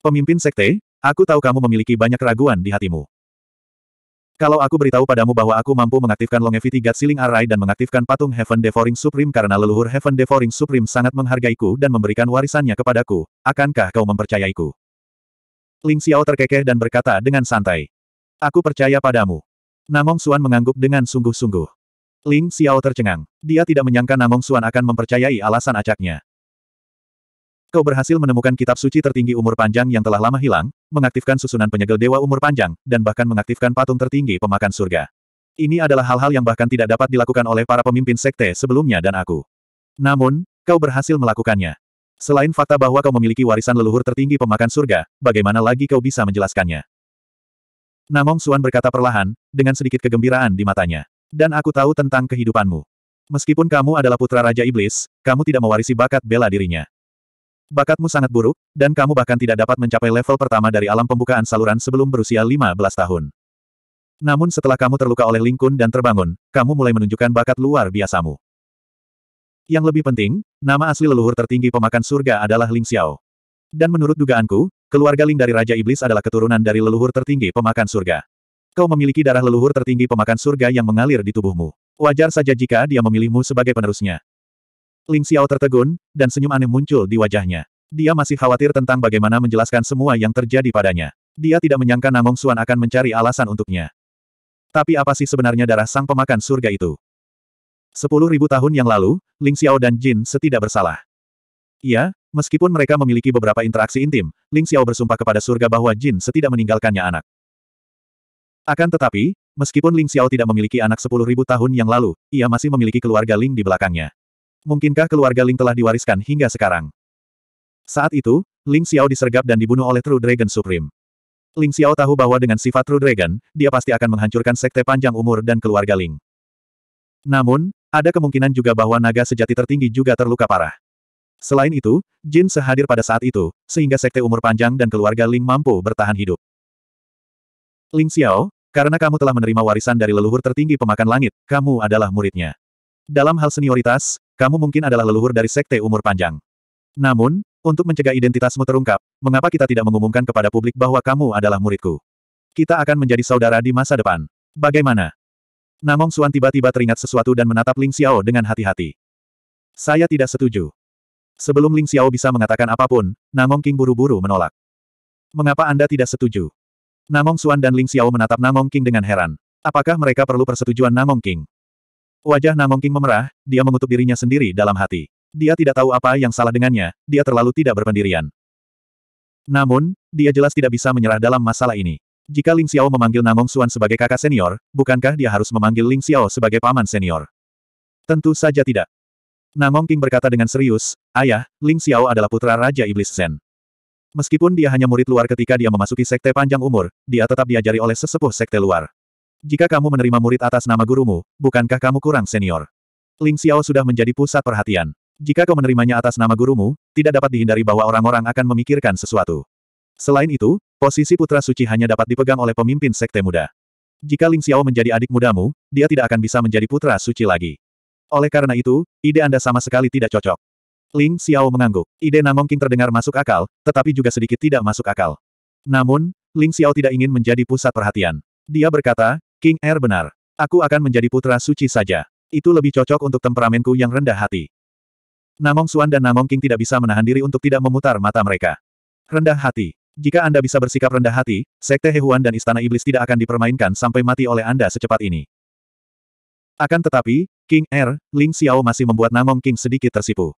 Pemimpin sekte, aku tahu kamu memiliki banyak keraguan di hatimu. Kalau aku beritahu padamu bahwa aku mampu mengaktifkan Longevity God Sealing Array dan mengaktifkan patung Heaven Devouring Supreme karena leluhur Heaven Devouring Supreme sangat menghargaiku dan memberikan warisannya kepadaku, akankah kau mempercayaiku? Ling Xiao terkekeh dan berkata dengan santai. Aku percaya padamu. Namong Suan mengangguk dengan sungguh-sungguh. Ling Xiao tercengang. Dia tidak menyangka Namong Suan akan mempercayai alasan acaknya. Kau berhasil menemukan kitab suci tertinggi umur panjang yang telah lama hilang, mengaktifkan susunan penyegel dewa umur panjang, dan bahkan mengaktifkan patung tertinggi pemakan surga. Ini adalah hal-hal yang bahkan tidak dapat dilakukan oleh para pemimpin sekte sebelumnya dan aku. Namun, kau berhasil melakukannya. Selain fakta bahwa kau memiliki warisan leluhur tertinggi pemakan surga, bagaimana lagi kau bisa menjelaskannya? Namong Suan berkata perlahan, dengan sedikit kegembiraan di matanya. Dan aku tahu tentang kehidupanmu. Meskipun kamu adalah putra Raja Iblis, kamu tidak mewarisi bakat bela dirinya. Bakatmu sangat buruk, dan kamu bahkan tidak dapat mencapai level pertama dari alam pembukaan saluran sebelum berusia 15 tahun. Namun setelah kamu terluka oleh Lingkun dan terbangun, kamu mulai menunjukkan bakat luar biasamu. Yang lebih penting, nama asli leluhur tertinggi pemakan surga adalah Ling Xiao. Dan menurut dugaanku, keluarga Ling dari Raja Iblis adalah keturunan dari leluhur tertinggi pemakan surga. Kau memiliki darah leluhur tertinggi pemakan surga yang mengalir di tubuhmu. Wajar saja jika dia memilihmu sebagai penerusnya. Ling Xiao tertegun, dan senyum aneh muncul di wajahnya. Dia masih khawatir tentang bagaimana menjelaskan semua yang terjadi padanya. Dia tidak menyangka Namong Suan akan mencari alasan untuknya. Tapi apa sih sebenarnya darah sang pemakan surga itu? Sepuluh ribu tahun yang lalu, Ling Xiao dan Jin setidak bersalah. Iya, meskipun mereka memiliki beberapa interaksi intim, Ling Xiao bersumpah kepada surga bahwa Jin setidak meninggalkannya anak. Akan tetapi, meskipun Ling Xiao tidak memiliki anak sepuluh ribu tahun yang lalu, ia masih memiliki keluarga Ling di belakangnya. Mungkinkah keluarga Ling telah diwariskan hingga sekarang? Saat itu, Ling Xiao disergap dan dibunuh oleh True Dragon Supreme. Ling Xiao tahu bahwa dengan sifat True Dragon, dia pasti akan menghancurkan sekte panjang umur dan keluarga Ling. Namun, ada kemungkinan juga bahwa naga sejati tertinggi juga terluka parah. Selain itu, Jin sehadir pada saat itu, sehingga sekte umur panjang dan keluarga Ling mampu bertahan hidup. Ling Xiao, karena kamu telah menerima warisan dari leluhur tertinggi pemakan langit, kamu adalah muridnya. Dalam hal senioritas, kamu mungkin adalah leluhur dari sekte umur panjang. Namun, untuk mencegah identitasmu terungkap, mengapa kita tidak mengumumkan kepada publik bahwa kamu adalah muridku? Kita akan menjadi saudara di masa depan. Bagaimana? Namong Suan tiba-tiba teringat sesuatu dan menatap Ling Xiao dengan hati-hati. Saya tidak setuju. Sebelum Ling Xiao bisa mengatakan apapun, Namong King buru-buru menolak. Mengapa Anda tidak setuju? Namong Suan dan Ling Xiao menatap Namong King dengan heran. Apakah mereka perlu persetujuan Namong King? Wajah Namongking memerah, dia mengutuk dirinya sendiri dalam hati. Dia tidak tahu apa yang salah dengannya, dia terlalu tidak berpendirian. Namun, dia jelas tidak bisa menyerah dalam masalah ini. Jika Ling Xiao memanggil Namong Xuan sebagai kakak senior, bukankah dia harus memanggil Ling Xiao sebagai paman senior? Tentu saja tidak. Namong King berkata dengan serius, Ayah, Ling Xiao adalah putra Raja Iblis Zen. Meskipun dia hanya murid luar ketika dia memasuki sekte panjang umur, dia tetap diajari oleh sesepuh sekte luar. Jika kamu menerima murid atas nama gurumu, bukankah kamu kurang senior? Ling Xiao sudah menjadi pusat perhatian. Jika kau menerimanya atas nama gurumu, tidak dapat dihindari bahwa orang-orang akan memikirkan sesuatu. Selain itu, posisi putra suci hanya dapat dipegang oleh pemimpin sekte muda. Jika Ling Xiao menjadi adik mudamu, dia tidak akan bisa menjadi putra suci lagi. Oleh karena itu, ide Anda sama sekali tidak cocok. Ling Xiao mengangguk. Ide Namong King terdengar masuk akal, tetapi juga sedikit tidak masuk akal. Namun, Ling Xiao tidak ingin menjadi pusat perhatian. Dia berkata, King Air benar. Aku akan menjadi putra suci saja. Itu lebih cocok untuk temperamenku yang rendah hati. Namong Suan dan Namong King tidak bisa menahan diri untuk tidak memutar mata mereka. Rendah hati. Jika Anda bisa bersikap rendah hati, Sekte Hewan dan Istana Iblis tidak akan dipermainkan sampai mati oleh Anda secepat ini. Akan tetapi, King Air, Ling Xiao masih membuat Namong King sedikit tersipu.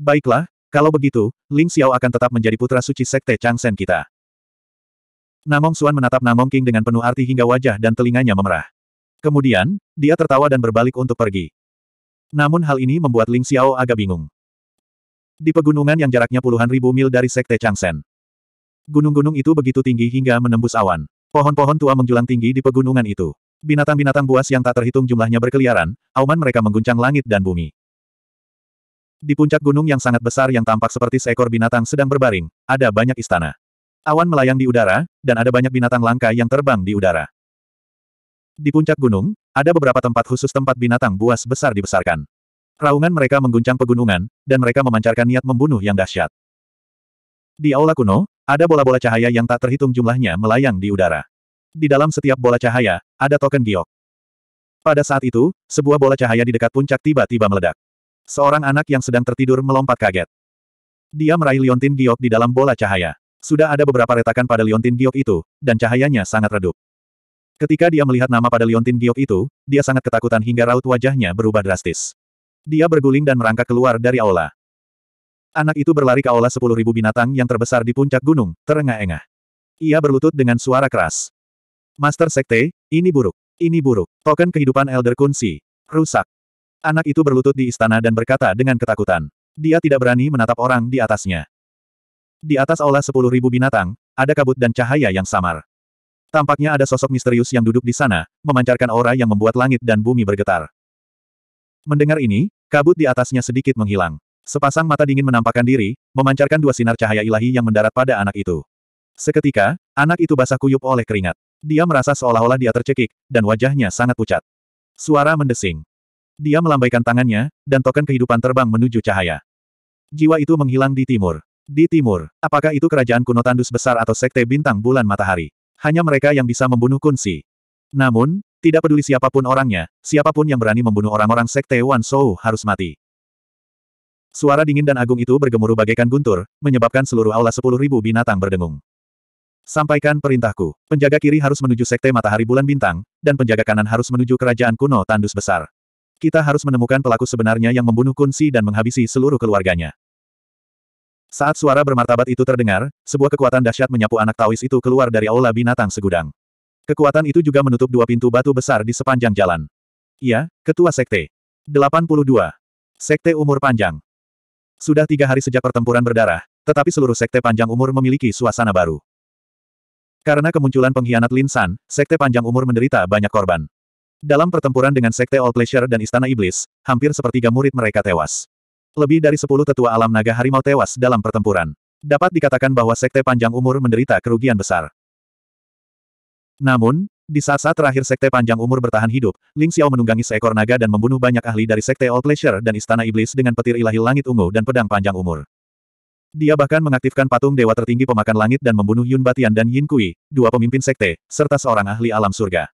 Baiklah, kalau begitu, Ling Xiao akan tetap menjadi putra suci Sekte Changsen kita. Namong Suan menatap Namong King dengan penuh arti hingga wajah dan telinganya memerah. Kemudian, dia tertawa dan berbalik untuk pergi. Namun hal ini membuat Ling Xiao agak bingung. Di pegunungan yang jaraknya puluhan ribu mil dari Sekte Changsen. Gunung-gunung itu begitu tinggi hingga menembus awan. Pohon-pohon tua menjulang tinggi di pegunungan itu. Binatang-binatang buas yang tak terhitung jumlahnya berkeliaran, auman mereka mengguncang langit dan bumi. Di puncak gunung yang sangat besar yang tampak seperti seekor binatang sedang berbaring, ada banyak istana. Awan melayang di udara, dan ada banyak binatang langka yang terbang di udara. Di puncak gunung, ada beberapa tempat khusus tempat binatang buas besar dibesarkan. Raungan mereka mengguncang pegunungan, dan mereka memancarkan niat membunuh yang dahsyat. Di aula kuno, ada bola-bola cahaya yang tak terhitung jumlahnya melayang di udara. Di dalam setiap bola cahaya, ada token giok. Pada saat itu, sebuah bola cahaya di dekat puncak tiba-tiba meledak. Seorang anak yang sedang tertidur melompat kaget. Dia meraih liontin giok di dalam bola cahaya. Sudah ada beberapa retakan pada liontin giok itu, dan cahayanya sangat redup. Ketika dia melihat nama pada liontin giok itu, dia sangat ketakutan hingga raut wajahnya berubah drastis. Dia berguling dan merangkak keluar dari aula. Anak itu berlari ke aula sepuluh ribu binatang yang terbesar di puncak gunung, terengah-engah. Ia berlutut dengan suara keras. Master Sekte, ini buruk. Ini buruk. Token kehidupan Elder Kunci. Rusak. Anak itu berlutut di istana dan berkata dengan ketakutan. Dia tidak berani menatap orang di atasnya. Di atas aula sepuluh ribu binatang, ada kabut dan cahaya yang samar. Tampaknya ada sosok misterius yang duduk di sana, memancarkan aura yang membuat langit dan bumi bergetar. Mendengar ini, kabut di atasnya sedikit menghilang. Sepasang mata dingin menampakkan diri, memancarkan dua sinar cahaya ilahi yang mendarat pada anak itu. Seketika, anak itu basah kuyup oleh keringat. Dia merasa seolah-olah dia tercekik, dan wajahnya sangat pucat. Suara mendesing. Dia melambaikan tangannya, dan token kehidupan terbang menuju cahaya. Jiwa itu menghilang di timur. Di timur, apakah itu kerajaan kuno tandus besar atau sekte bintang bulan matahari? Hanya mereka yang bisa membunuh Kunsi. Namun, tidak peduli siapapun orangnya, siapapun yang berani membunuh orang-orang sekte Wan Shou harus mati. Suara dingin dan agung itu bergemuruh bagaikan guntur, menyebabkan seluruh aula sepuluh ribu binatang berdengung. Sampaikan perintahku, penjaga kiri harus menuju sekte matahari bulan bintang, dan penjaga kanan harus menuju kerajaan kuno tandus besar. Kita harus menemukan pelaku sebenarnya yang membunuh Kunsi dan menghabisi seluruh keluarganya. Saat suara bermartabat itu terdengar, sebuah kekuatan dahsyat menyapu anak tawis itu keluar dari aula binatang segudang. Kekuatan itu juga menutup dua pintu batu besar di sepanjang jalan. Iya, Ketua Sekte. 82. Sekte Umur Panjang. Sudah tiga hari sejak pertempuran berdarah, tetapi seluruh Sekte Panjang Umur memiliki suasana baru. Karena kemunculan pengkhianat Lin San, Sekte Panjang Umur menderita banyak korban. Dalam pertempuran dengan Sekte All Pleasure dan Istana Iblis, hampir sepertiga murid mereka tewas. Lebih dari sepuluh tetua alam naga harimau tewas dalam pertempuran. Dapat dikatakan bahwa Sekte Panjang Umur menderita kerugian besar. Namun, di saat-saat terakhir Sekte Panjang Umur bertahan hidup, Ling Xiao menunggangi seekor naga dan membunuh banyak ahli dari Sekte Old Pleasure dan Istana Iblis dengan petir ilahi langit ungu dan pedang panjang umur. Dia bahkan mengaktifkan patung dewa tertinggi pemakan langit dan membunuh Yun Batian dan Yin Kui, dua pemimpin sekte, serta seorang ahli alam surga.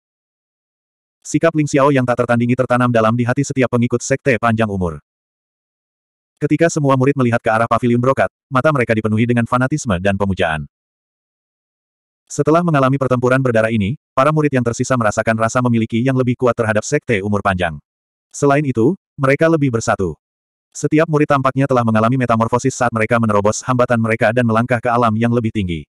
Sikap Ling Xiao yang tak tertandingi tertanam dalam di hati setiap pengikut sekte panjang umur. Ketika semua murid melihat ke arah pavilion brokat, mata mereka dipenuhi dengan fanatisme dan pemujaan. Setelah mengalami pertempuran berdarah ini, para murid yang tersisa merasakan rasa memiliki yang lebih kuat terhadap sekte umur panjang. Selain itu, mereka lebih bersatu. Setiap murid tampaknya telah mengalami metamorfosis saat mereka menerobos hambatan mereka dan melangkah ke alam yang lebih tinggi.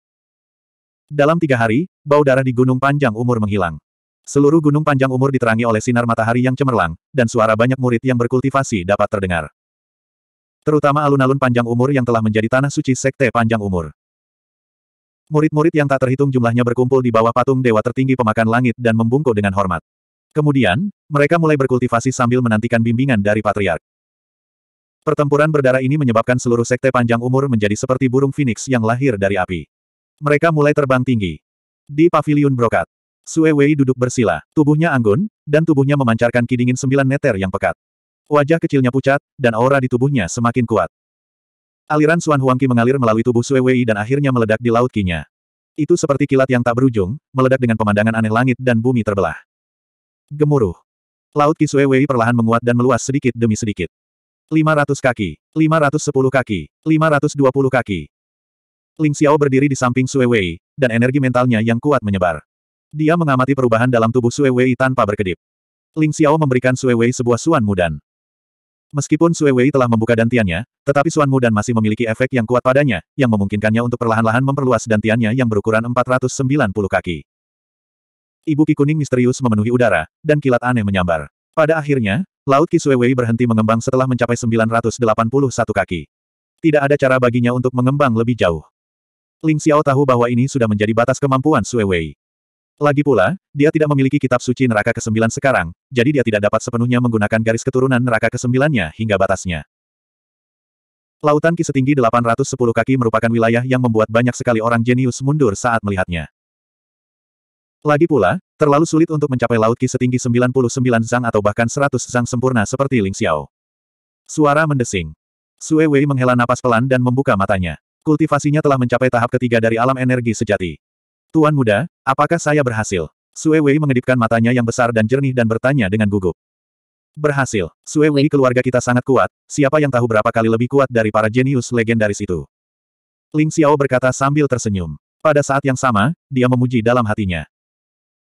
Dalam tiga hari, bau darah di Gunung Panjang Umur menghilang. Seluruh Gunung Panjang Umur diterangi oleh sinar matahari yang cemerlang, dan suara banyak murid yang berkultivasi dapat terdengar. Terutama alun-alun panjang umur yang telah menjadi tanah suci sekte panjang umur. Murid-murid yang tak terhitung jumlahnya berkumpul di bawah patung dewa tertinggi pemakan langit dan membungkuk dengan hormat. Kemudian, mereka mulai berkultivasi sambil menantikan bimbingan dari patriark. Pertempuran berdarah ini menyebabkan seluruh sekte panjang umur menjadi seperti burung phoenix yang lahir dari api. Mereka mulai terbang tinggi. Di pavilion brokat, Sue Wei duduk bersila, tubuhnya anggun, dan tubuhnya memancarkan kidingin sembilan neter yang pekat. Wajah kecilnya pucat, dan aura di tubuhnya semakin kuat. Aliran Suan Huangqi mengalir melalui tubuh Sue Wei dan akhirnya meledak di laut kinya. Itu seperti kilat yang tak berujung, meledak dengan pemandangan aneh langit dan bumi terbelah. Gemuruh. Laut Ki Sue Wei perlahan menguat dan meluas sedikit demi sedikit. 500 kaki, 510 kaki, 520 kaki. Ling Xiao berdiri di samping Sue Wei, dan energi mentalnya yang kuat menyebar. Dia mengamati perubahan dalam tubuh Sue Wei tanpa berkedip. Ling Xiao memberikan Sue Wei sebuah suan mudan. Meskipun Sue Wei telah membuka dantiannya, tetapi Suanmu dan masih memiliki efek yang kuat padanya, yang memungkinkannya untuk perlahan-lahan memperluas dantiannya yang berukuran 490 kaki. Ibu Ki Kuning misterius memenuhi udara, dan kilat aneh menyambar. Pada akhirnya, Laut Ki Sue Wei berhenti mengembang setelah mencapai 981 kaki. Tidak ada cara baginya untuk mengembang lebih jauh. Ling Xiao tahu bahwa ini sudah menjadi batas kemampuan Sue Wei. Lagi pula, dia tidak memiliki kitab suci neraka ke-9 sekarang, jadi dia tidak dapat sepenuhnya menggunakan garis keturunan neraka ke 9 hingga batasnya. Lautan Ki setinggi 810 kaki merupakan wilayah yang membuat banyak sekali orang jenius mundur saat melihatnya. Lagi pula, terlalu sulit untuk mencapai Laut Ki setinggi 99 zang atau bahkan 100 zang sempurna seperti Ling Xiao. Suara mendesing. Sue Wei menghela napas pelan dan membuka matanya. Kultivasinya telah mencapai tahap ketiga dari alam energi sejati. Tuan muda, apakah saya berhasil? Sue Wei mengedipkan matanya yang besar dan jernih dan bertanya dengan gugup. Berhasil. Sue Wei keluarga kita sangat kuat, siapa yang tahu berapa kali lebih kuat dari para jenius legendaris itu. Ling Xiao berkata sambil tersenyum. Pada saat yang sama, dia memuji dalam hatinya.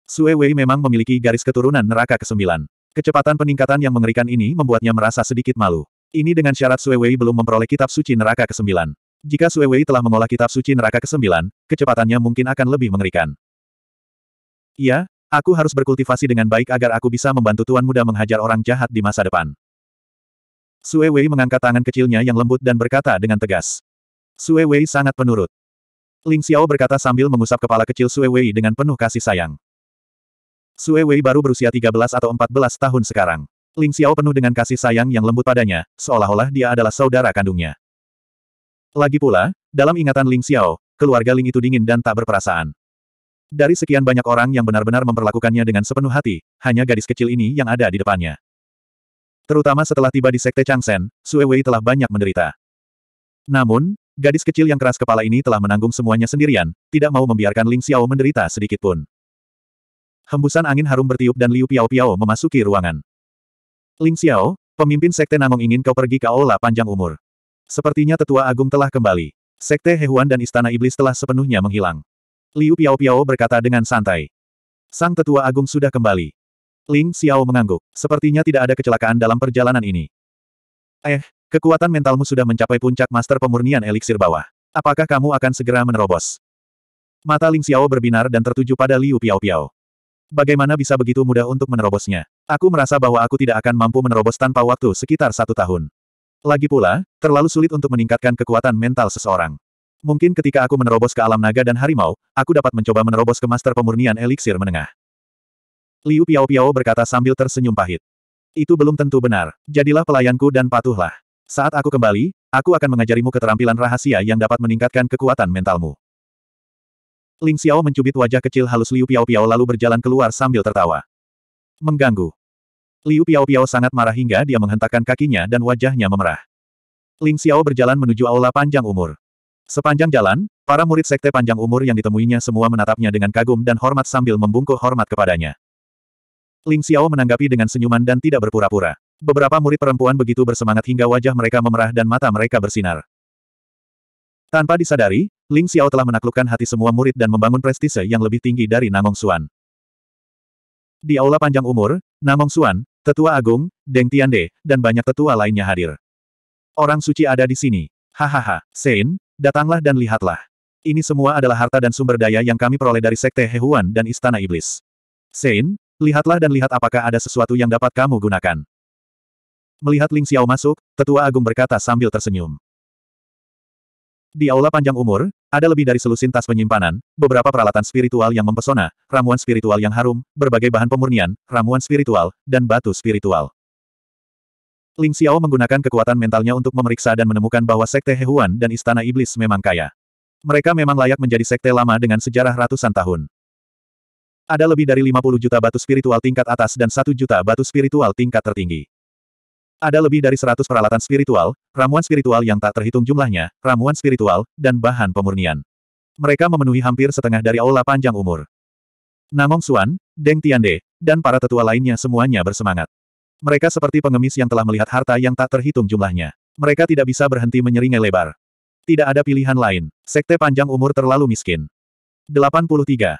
Sue Wei memang memiliki garis keturunan neraka ke-9. Kecepatan peningkatan yang mengerikan ini membuatnya merasa sedikit malu. Ini dengan syarat Sue Wei belum memperoleh kitab suci neraka ke-9. Jika Sue Wei telah mengolah kitab suci neraka ke-9, kecepatannya mungkin akan lebih mengerikan. Iya, aku harus berkultivasi dengan baik agar aku bisa membantu Tuan Muda menghajar orang jahat di masa depan. Sue Wei mengangkat tangan kecilnya yang lembut dan berkata dengan tegas. Sue Wei sangat penurut. Ling Xiao berkata sambil mengusap kepala kecil Sue Wei dengan penuh kasih sayang. Sue Wei baru berusia 13 atau 14 tahun sekarang. Ling Xiao penuh dengan kasih sayang yang lembut padanya, seolah-olah dia adalah saudara kandungnya. Lagi pula, dalam ingatan Ling Xiao, keluarga Ling itu dingin dan tak berperasaan. Dari sekian banyak orang yang benar-benar memperlakukannya dengan sepenuh hati, hanya gadis kecil ini yang ada di depannya. Terutama setelah tiba di Sekte Changsen, Sue Wei telah banyak menderita. Namun, gadis kecil yang keras kepala ini telah menanggung semuanya sendirian, tidak mau membiarkan Ling Xiao menderita sedikit pun. Hembusan angin harum bertiup dan Liu Piao Piao memasuki ruangan. Ling Xiao, pemimpin Sekte Nangong ingin kau pergi ke Aula Panjang Umur. Sepertinya tetua agung telah kembali. Sekte Hewan dan Istana Iblis telah sepenuhnya menghilang. Liu Piao Piao berkata dengan santai. Sang tetua agung sudah kembali. Ling Xiao mengangguk. Sepertinya tidak ada kecelakaan dalam perjalanan ini. Eh, kekuatan mentalmu sudah mencapai puncak master pemurnian eliksir bawah. Apakah kamu akan segera menerobos? Mata Ling Xiao berbinar dan tertuju pada Liu Piao Piao. Bagaimana bisa begitu mudah untuk menerobosnya? Aku merasa bahwa aku tidak akan mampu menerobos tanpa waktu sekitar satu tahun. Lagi pula, terlalu sulit untuk meningkatkan kekuatan mental seseorang. Mungkin ketika aku menerobos ke alam naga dan harimau, aku dapat mencoba menerobos ke master pemurnian eliksir menengah. Liu Piao Piao berkata sambil tersenyum pahit. Itu belum tentu benar. Jadilah pelayanku dan patuhlah. Saat aku kembali, aku akan mengajarimu keterampilan rahasia yang dapat meningkatkan kekuatan mentalmu. Ling Xiao mencubit wajah kecil halus Liu Piao Piao lalu berjalan keluar sambil tertawa. Mengganggu. Liu Piao-Piao sangat marah hingga dia menghentakkan kakinya dan wajahnya memerah. Ling Xiao berjalan menuju aula panjang umur. Sepanjang jalan, para murid sekte panjang umur yang ditemuinya semua menatapnya dengan kagum dan hormat sambil membungkuk hormat kepadanya. Ling Xiao menanggapi dengan senyuman dan tidak berpura-pura. Beberapa murid perempuan begitu bersemangat hingga wajah mereka memerah dan mata mereka bersinar. Tanpa disadari, Ling Xiao telah menaklukkan hati semua murid dan membangun prestise yang lebih tinggi dari Namong Xuan. Di aula panjang umur, Namong Xuan, Tetua Agung, Deng Tiande, dan banyak tetua lainnya hadir. Orang suci ada di sini. Hahaha, Sein, datanglah dan lihatlah. Ini semua adalah harta dan sumber daya yang kami peroleh dari Sekte Hehuan dan Istana Iblis. Sein, lihatlah dan lihat apakah ada sesuatu yang dapat kamu gunakan. Melihat Ling Xiao masuk, Tetua Agung berkata sambil tersenyum. Di aula panjang umur, ada lebih dari selusin tas penyimpanan, beberapa peralatan spiritual yang mempesona, ramuan spiritual yang harum, berbagai bahan pemurnian, ramuan spiritual, dan batu spiritual. Ling Xiao menggunakan kekuatan mentalnya untuk memeriksa dan menemukan bahwa Sekte Hehuan dan Istana Iblis memang kaya. Mereka memang layak menjadi sekte lama dengan sejarah ratusan tahun. Ada lebih dari 50 juta batu spiritual tingkat atas dan 1 juta batu spiritual tingkat tertinggi. Ada lebih dari seratus peralatan spiritual, ramuan spiritual yang tak terhitung jumlahnya, ramuan spiritual, dan bahan pemurnian. Mereka memenuhi hampir setengah dari aula panjang umur. Namong Suan, Deng Tiande, dan para tetua lainnya semuanya bersemangat. Mereka seperti pengemis yang telah melihat harta yang tak terhitung jumlahnya. Mereka tidak bisa berhenti menyeringai lebar. Tidak ada pilihan lain. Sekte panjang umur terlalu miskin. 83.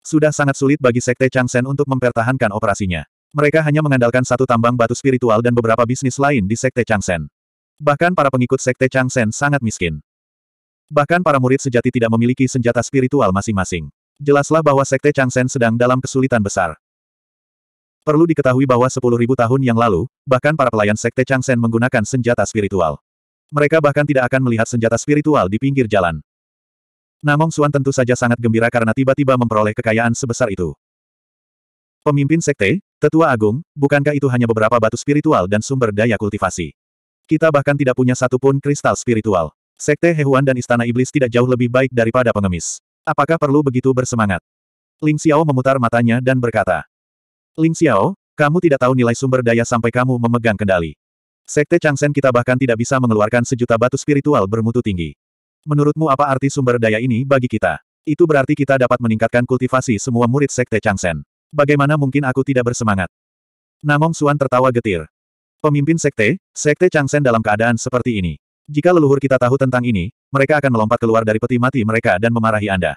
Sudah sangat sulit bagi Sekte Changsen untuk mempertahankan operasinya. Mereka hanya mengandalkan satu tambang batu spiritual dan beberapa bisnis lain di Sekte Changsen. Bahkan para pengikut Sekte Changsen sangat miskin. Bahkan para murid sejati tidak memiliki senjata spiritual masing-masing. Jelaslah bahwa Sekte Changsen sedang dalam kesulitan besar. Perlu diketahui bahwa 10.000 tahun yang lalu, bahkan para pelayan Sekte Changsen menggunakan senjata spiritual. Mereka bahkan tidak akan melihat senjata spiritual di pinggir jalan. Namong Suan tentu saja sangat gembira karena tiba-tiba memperoleh kekayaan sebesar itu. Pemimpin sekte, Tetua Agung, bukankah itu hanya beberapa batu spiritual dan sumber daya kultivasi? Kita bahkan tidak punya satu pun kristal spiritual. Sekte Hewan dan Istana Iblis tidak jauh lebih baik daripada pengemis. Apakah perlu begitu bersemangat? Ling Xiao memutar matanya dan berkata. Ling Xiao, kamu tidak tahu nilai sumber daya sampai kamu memegang kendali. Sekte Changsen kita bahkan tidak bisa mengeluarkan sejuta batu spiritual bermutu tinggi. Menurutmu apa arti sumber daya ini bagi kita? Itu berarti kita dapat meningkatkan kultivasi semua murid Sekte Changsen. Bagaimana mungkin aku tidak bersemangat? Namong Suan tertawa getir. Pemimpin sekte, sekte Changsen dalam keadaan seperti ini. Jika leluhur kita tahu tentang ini, mereka akan melompat keluar dari peti mati mereka dan memarahi Anda.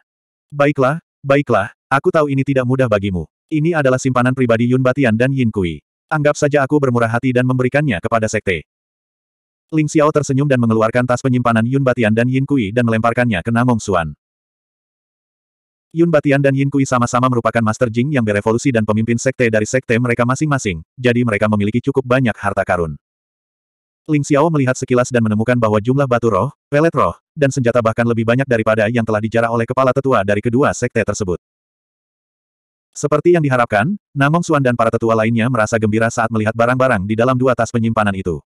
Baiklah, baiklah, aku tahu ini tidak mudah bagimu. Ini adalah simpanan pribadi Yun Batian dan Yin Kui. Anggap saja aku bermurah hati dan memberikannya kepada sekte. Ling Xiao tersenyum dan mengeluarkan tas penyimpanan Yun Batian dan Yin Kui dan melemparkannya ke Namong Suan. Yun Batian dan Yin Kui sama-sama merupakan Master Jing yang berevolusi dan pemimpin sekte dari sekte mereka masing-masing, jadi mereka memiliki cukup banyak harta karun. Ling Xiao melihat sekilas dan menemukan bahwa jumlah batu roh, pelet roh, dan senjata bahkan lebih banyak daripada yang telah dijarah oleh kepala tetua dari kedua sekte tersebut. Seperti yang diharapkan, Namong Suan dan para tetua lainnya merasa gembira saat melihat barang-barang di dalam dua tas penyimpanan itu.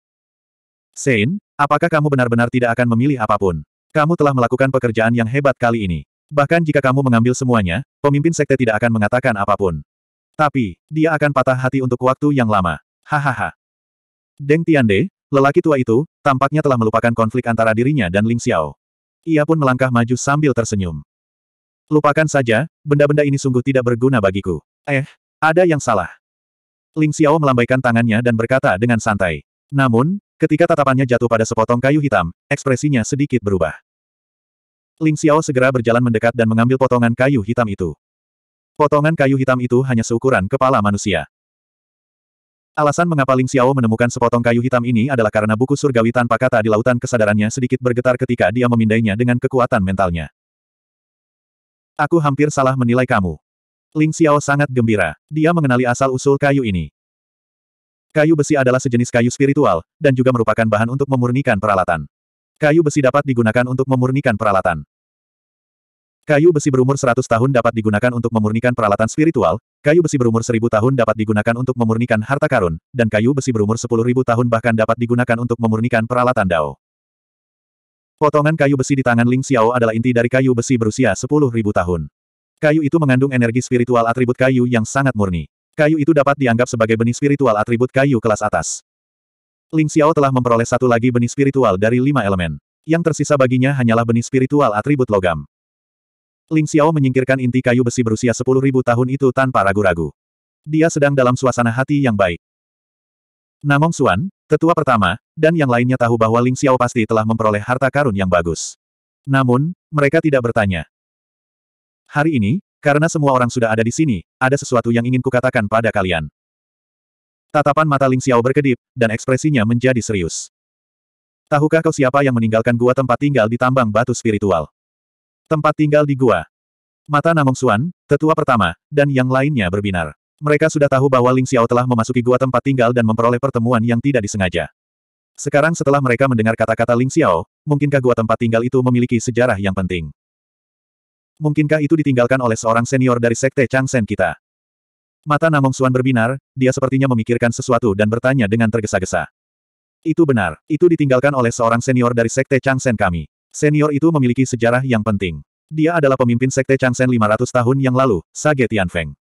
Sein, apakah kamu benar-benar tidak akan memilih apapun? Kamu telah melakukan pekerjaan yang hebat kali ini. Bahkan jika kamu mengambil semuanya, pemimpin sekte tidak akan mengatakan apapun. Tapi, dia akan patah hati untuk waktu yang lama. Hahaha. Deng Tiande, lelaki tua itu, tampaknya telah melupakan konflik antara dirinya dan Ling Xiao. Ia pun melangkah maju sambil tersenyum. Lupakan saja, benda-benda ini sungguh tidak berguna bagiku. Eh, ada yang salah. Ling Xiao melambaikan tangannya dan berkata dengan santai. Namun, ketika tatapannya jatuh pada sepotong kayu hitam, ekspresinya sedikit berubah. Ling Xiao segera berjalan mendekat dan mengambil potongan kayu hitam itu. Potongan kayu hitam itu hanya seukuran kepala manusia. Alasan mengapa Ling Xiao menemukan sepotong kayu hitam ini adalah karena buku surgawi tanpa kata di lautan kesadarannya sedikit bergetar ketika dia memindainya dengan kekuatan mentalnya. Aku hampir salah menilai kamu. Ling Xiao sangat gembira. Dia mengenali asal-usul kayu ini. Kayu besi adalah sejenis kayu spiritual, dan juga merupakan bahan untuk memurnikan peralatan. Kayu besi dapat digunakan untuk memurnikan peralatan. Kayu besi berumur 100 tahun dapat digunakan untuk memurnikan peralatan spiritual, kayu besi berumur 1000 tahun dapat digunakan untuk memurnikan harta karun, dan kayu besi berumur 10.000 tahun bahkan dapat digunakan untuk memurnikan peralatan dao. Potongan kayu besi di tangan Ling Xiao adalah inti dari kayu besi berusia 10.000 tahun. Kayu itu mengandung energi spiritual atribut kayu yang sangat murni. Kayu itu dapat dianggap sebagai benih spiritual atribut kayu kelas atas. Ling Xiao telah memperoleh satu lagi benih spiritual dari lima elemen. Yang tersisa baginya hanyalah benih spiritual atribut logam. Ling Xiao menyingkirkan inti kayu besi berusia 10.000 tahun itu tanpa ragu-ragu. Dia sedang dalam suasana hati yang baik. Namong Suan, tetua pertama, dan yang lainnya tahu bahwa Ling Xiao pasti telah memperoleh harta karun yang bagus. Namun, mereka tidak bertanya. Hari ini, karena semua orang sudah ada di sini, ada sesuatu yang ingin kukatakan pada kalian. Tatapan mata Ling Xiao berkedip, dan ekspresinya menjadi serius. Tahukah kau siapa yang meninggalkan gua tempat tinggal di tambang batu spiritual? Tempat tinggal di gua. Mata Namong Suan, tetua pertama, dan yang lainnya berbinar. Mereka sudah tahu bahwa Ling Xiao telah memasuki gua tempat tinggal dan memperoleh pertemuan yang tidak disengaja. Sekarang setelah mereka mendengar kata-kata Ling Xiao, mungkinkah gua tempat tinggal itu memiliki sejarah yang penting? Mungkinkah itu ditinggalkan oleh seorang senior dari Sekte Changshen kita? Mata Namong Suan berbinar, dia sepertinya memikirkan sesuatu dan bertanya dengan tergesa-gesa. Itu benar, itu ditinggalkan oleh seorang senior dari Sekte Changsen kami. Senior itu memiliki sejarah yang penting. Dia adalah pemimpin Sekte Changsen 500 tahun yang lalu, Sage Tianfeng.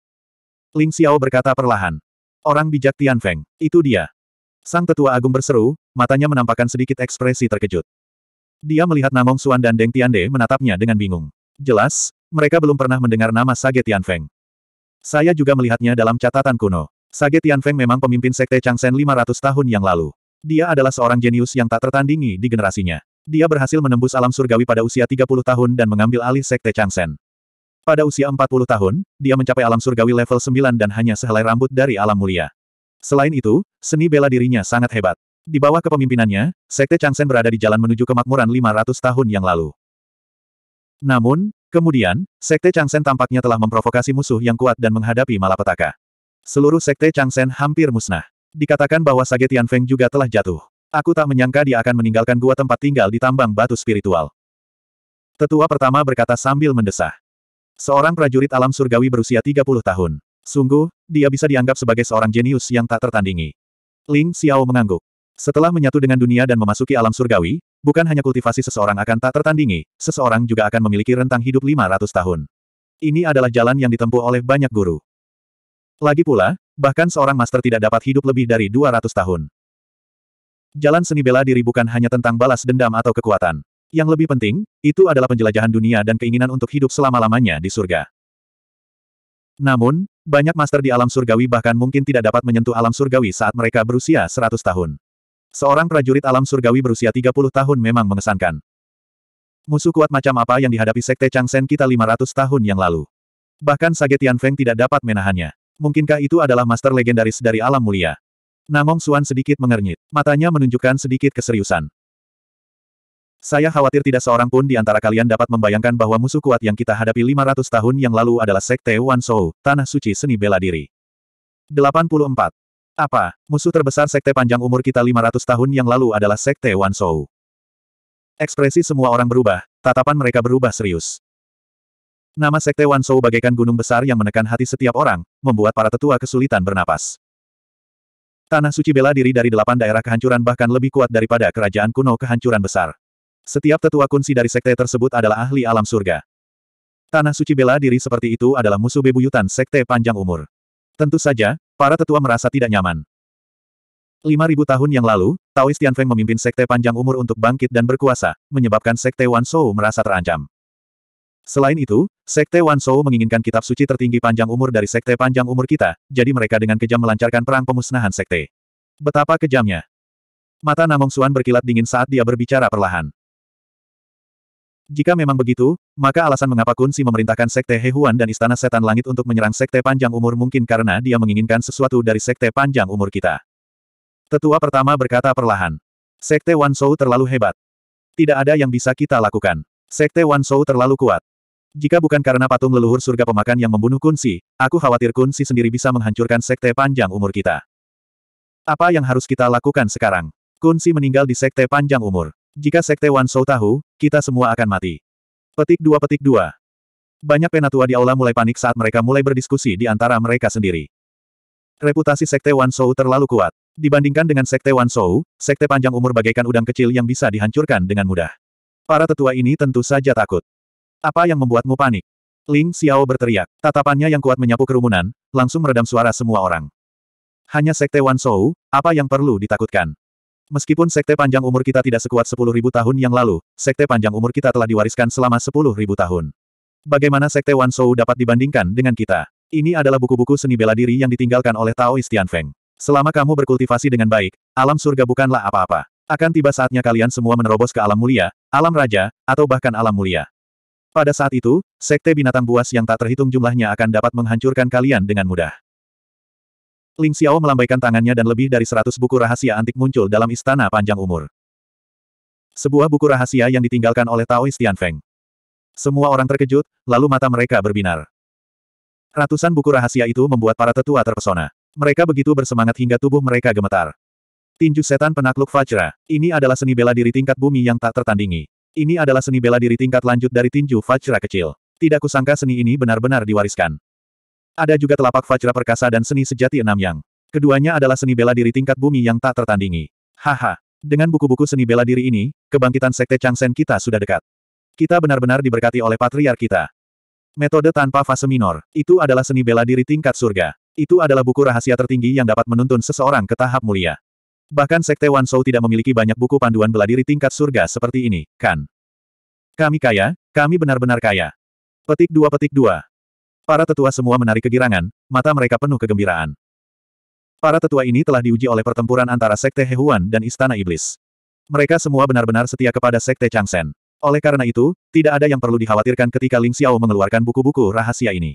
Ling Xiao berkata perlahan. Orang bijak Tianfeng, itu dia. Sang tetua agung berseru, matanya menampakkan sedikit ekspresi terkejut. Dia melihat Namong Suan dan Deng Tiande menatapnya dengan bingung. Jelas, mereka belum pernah mendengar nama Sage Tianfeng. Saya juga melihatnya dalam catatan kuno. Sage Tianfeng memang pemimpin sekte Changsen 500 tahun yang lalu. Dia adalah seorang jenius yang tak tertandingi di generasinya. Dia berhasil menembus alam surgawi pada usia 30 tahun dan mengambil alih sekte Changsen. Pada usia 40 tahun, dia mencapai alam surgawi level 9 dan hanya sehelai rambut dari alam mulia. Selain itu, seni bela dirinya sangat hebat. Di bawah kepemimpinannya, sekte Changsen berada di jalan menuju kemakmuran 500 tahun yang lalu. Namun, Kemudian, Sekte Changsen tampaknya telah memprovokasi musuh yang kuat dan menghadapi malapetaka. Seluruh Sekte Changsen hampir musnah. Dikatakan bahwa Sage Feng juga telah jatuh. Aku tak menyangka dia akan meninggalkan gua tempat tinggal di tambang batu spiritual. Tetua pertama berkata sambil mendesah. Seorang prajurit alam surgawi berusia 30 tahun. Sungguh, dia bisa dianggap sebagai seorang jenius yang tak tertandingi. Ling Xiao mengangguk. Setelah menyatu dengan dunia dan memasuki alam surgawi, Bukan hanya kultivasi seseorang akan tak tertandingi, seseorang juga akan memiliki rentang hidup 500 tahun. Ini adalah jalan yang ditempuh oleh banyak guru. Lagi pula, bahkan seorang master tidak dapat hidup lebih dari 200 tahun. Jalan seni bela diri bukan hanya tentang balas dendam atau kekuatan. Yang lebih penting, itu adalah penjelajahan dunia dan keinginan untuk hidup selama-lamanya di surga. Namun, banyak master di alam surgawi bahkan mungkin tidak dapat menyentuh alam surgawi saat mereka berusia 100 tahun. Seorang prajurit alam surgawi berusia 30 tahun memang mengesankan. Musuh kuat macam apa yang dihadapi Sekte Changsen kita 500 tahun yang lalu. Bahkan Sage Feng tidak dapat menahannya. Mungkinkah itu adalah master legendaris dari alam mulia? Namong Suan sedikit mengernyit. Matanya menunjukkan sedikit keseriusan. Saya khawatir tidak seorang pun di antara kalian dapat membayangkan bahwa musuh kuat yang kita hadapi 500 tahun yang lalu adalah Sekte Wan Shou, Tanah Suci Seni Bela Diri. 84. Apa, musuh terbesar sekte panjang umur kita 500 tahun yang lalu adalah sekte Wan Shou. Ekspresi semua orang berubah, tatapan mereka berubah serius. Nama sekte Wan Shou bagaikan gunung besar yang menekan hati setiap orang, membuat para tetua kesulitan bernapas. Tanah suci bela diri dari delapan daerah kehancuran bahkan lebih kuat daripada kerajaan kuno kehancuran besar. Setiap tetua kunci dari sekte tersebut adalah ahli alam surga. Tanah suci bela diri seperti itu adalah musuh bebuyutan sekte panjang umur. Tentu saja, Para tetua merasa tidak nyaman. 5.000 tahun yang lalu, Tian Feng memimpin sekte panjang umur untuk bangkit dan berkuasa, menyebabkan sekte Wan Wanshou merasa terancam. Selain itu, sekte Wan Wanshou menginginkan kitab suci tertinggi panjang umur dari sekte panjang umur kita, jadi mereka dengan kejam melancarkan perang pemusnahan sekte. Betapa kejamnya. Mata Namong Suan berkilat dingin saat dia berbicara perlahan. Jika memang begitu, maka alasan mengapa Kunsi memerintahkan Sekte Hehuan dan Istana Setan Langit untuk menyerang Sekte Panjang Umur mungkin karena dia menginginkan sesuatu dari Sekte Panjang Umur kita. Tetua pertama berkata perlahan. Sekte Wan Shou terlalu hebat. Tidak ada yang bisa kita lakukan. Sekte Wan Shou terlalu kuat. Jika bukan karena patung leluhur surga pemakan yang membunuh Kunsi, aku khawatir Kunsi sendiri bisa menghancurkan Sekte Panjang Umur kita. Apa yang harus kita lakukan sekarang? Kunsi meninggal di Sekte Panjang Umur. Jika Sekte Wan Shou tahu, kita semua akan mati. Petik dua petik dua. Banyak penatua di aula mulai panik saat mereka mulai berdiskusi di antara mereka sendiri. Reputasi Sekte Wan Shou terlalu kuat. Dibandingkan dengan Sekte Wan Shou. Sekte Panjang Umur bagaikan udang kecil yang bisa dihancurkan dengan mudah. Para tetua ini tentu saja takut. Apa yang membuatmu panik? Ling Xiao berteriak. Tatapannya yang kuat menyapu kerumunan, langsung meredam suara semua orang. Hanya Sekte Wan Shou. apa yang perlu ditakutkan? Meskipun sekte panjang umur kita tidak sekuat 10.000 tahun yang lalu, sekte panjang umur kita telah diwariskan selama 10.000 tahun. Bagaimana sekte Wan Shou dapat dibandingkan dengan kita? Ini adalah buku-buku seni bela diri yang ditinggalkan oleh Taoist Feng. Selama kamu berkultivasi dengan baik, alam surga bukanlah apa-apa. Akan tiba saatnya kalian semua menerobos ke alam mulia, alam raja, atau bahkan alam mulia. Pada saat itu, sekte binatang buas yang tak terhitung jumlahnya akan dapat menghancurkan kalian dengan mudah. Ling Xiao melambaikan tangannya dan lebih dari seratus buku rahasia antik muncul dalam istana panjang umur. Sebuah buku rahasia yang ditinggalkan oleh Tian Feng. Semua orang terkejut, lalu mata mereka berbinar. Ratusan buku rahasia itu membuat para tetua terpesona. Mereka begitu bersemangat hingga tubuh mereka gemetar. Tinju setan penakluk Fajra. Ini adalah seni bela diri tingkat bumi yang tak tertandingi. Ini adalah seni bela diri tingkat lanjut dari tinju Fajra kecil. Tidak kusangka seni ini benar-benar diwariskan. Ada juga telapak Fajra Perkasa dan seni sejati enam yang. Keduanya adalah seni bela diri tingkat bumi yang tak tertandingi. Haha. Dengan buku-buku seni bela diri ini, kebangkitan Sekte Changsen kita sudah dekat. Kita benar-benar diberkati oleh patriark kita. Metode tanpa fase minor, itu adalah seni bela diri tingkat surga. Itu adalah buku rahasia tertinggi yang dapat menuntun seseorang ke tahap mulia. Bahkan Sekte Wan Wansou tidak memiliki banyak buku panduan bela diri tingkat surga seperti ini, kan? Kami kaya, kami benar-benar kaya. Petik 2 petik 2. Para tetua semua menarik kegirangan, mata mereka penuh kegembiraan. Para tetua ini telah diuji oleh pertempuran antara Sekte Hehuan dan Istana Iblis. Mereka semua benar-benar setia kepada Sekte Changsen. Oleh karena itu, tidak ada yang perlu dikhawatirkan ketika Ling Xiao mengeluarkan buku-buku rahasia ini.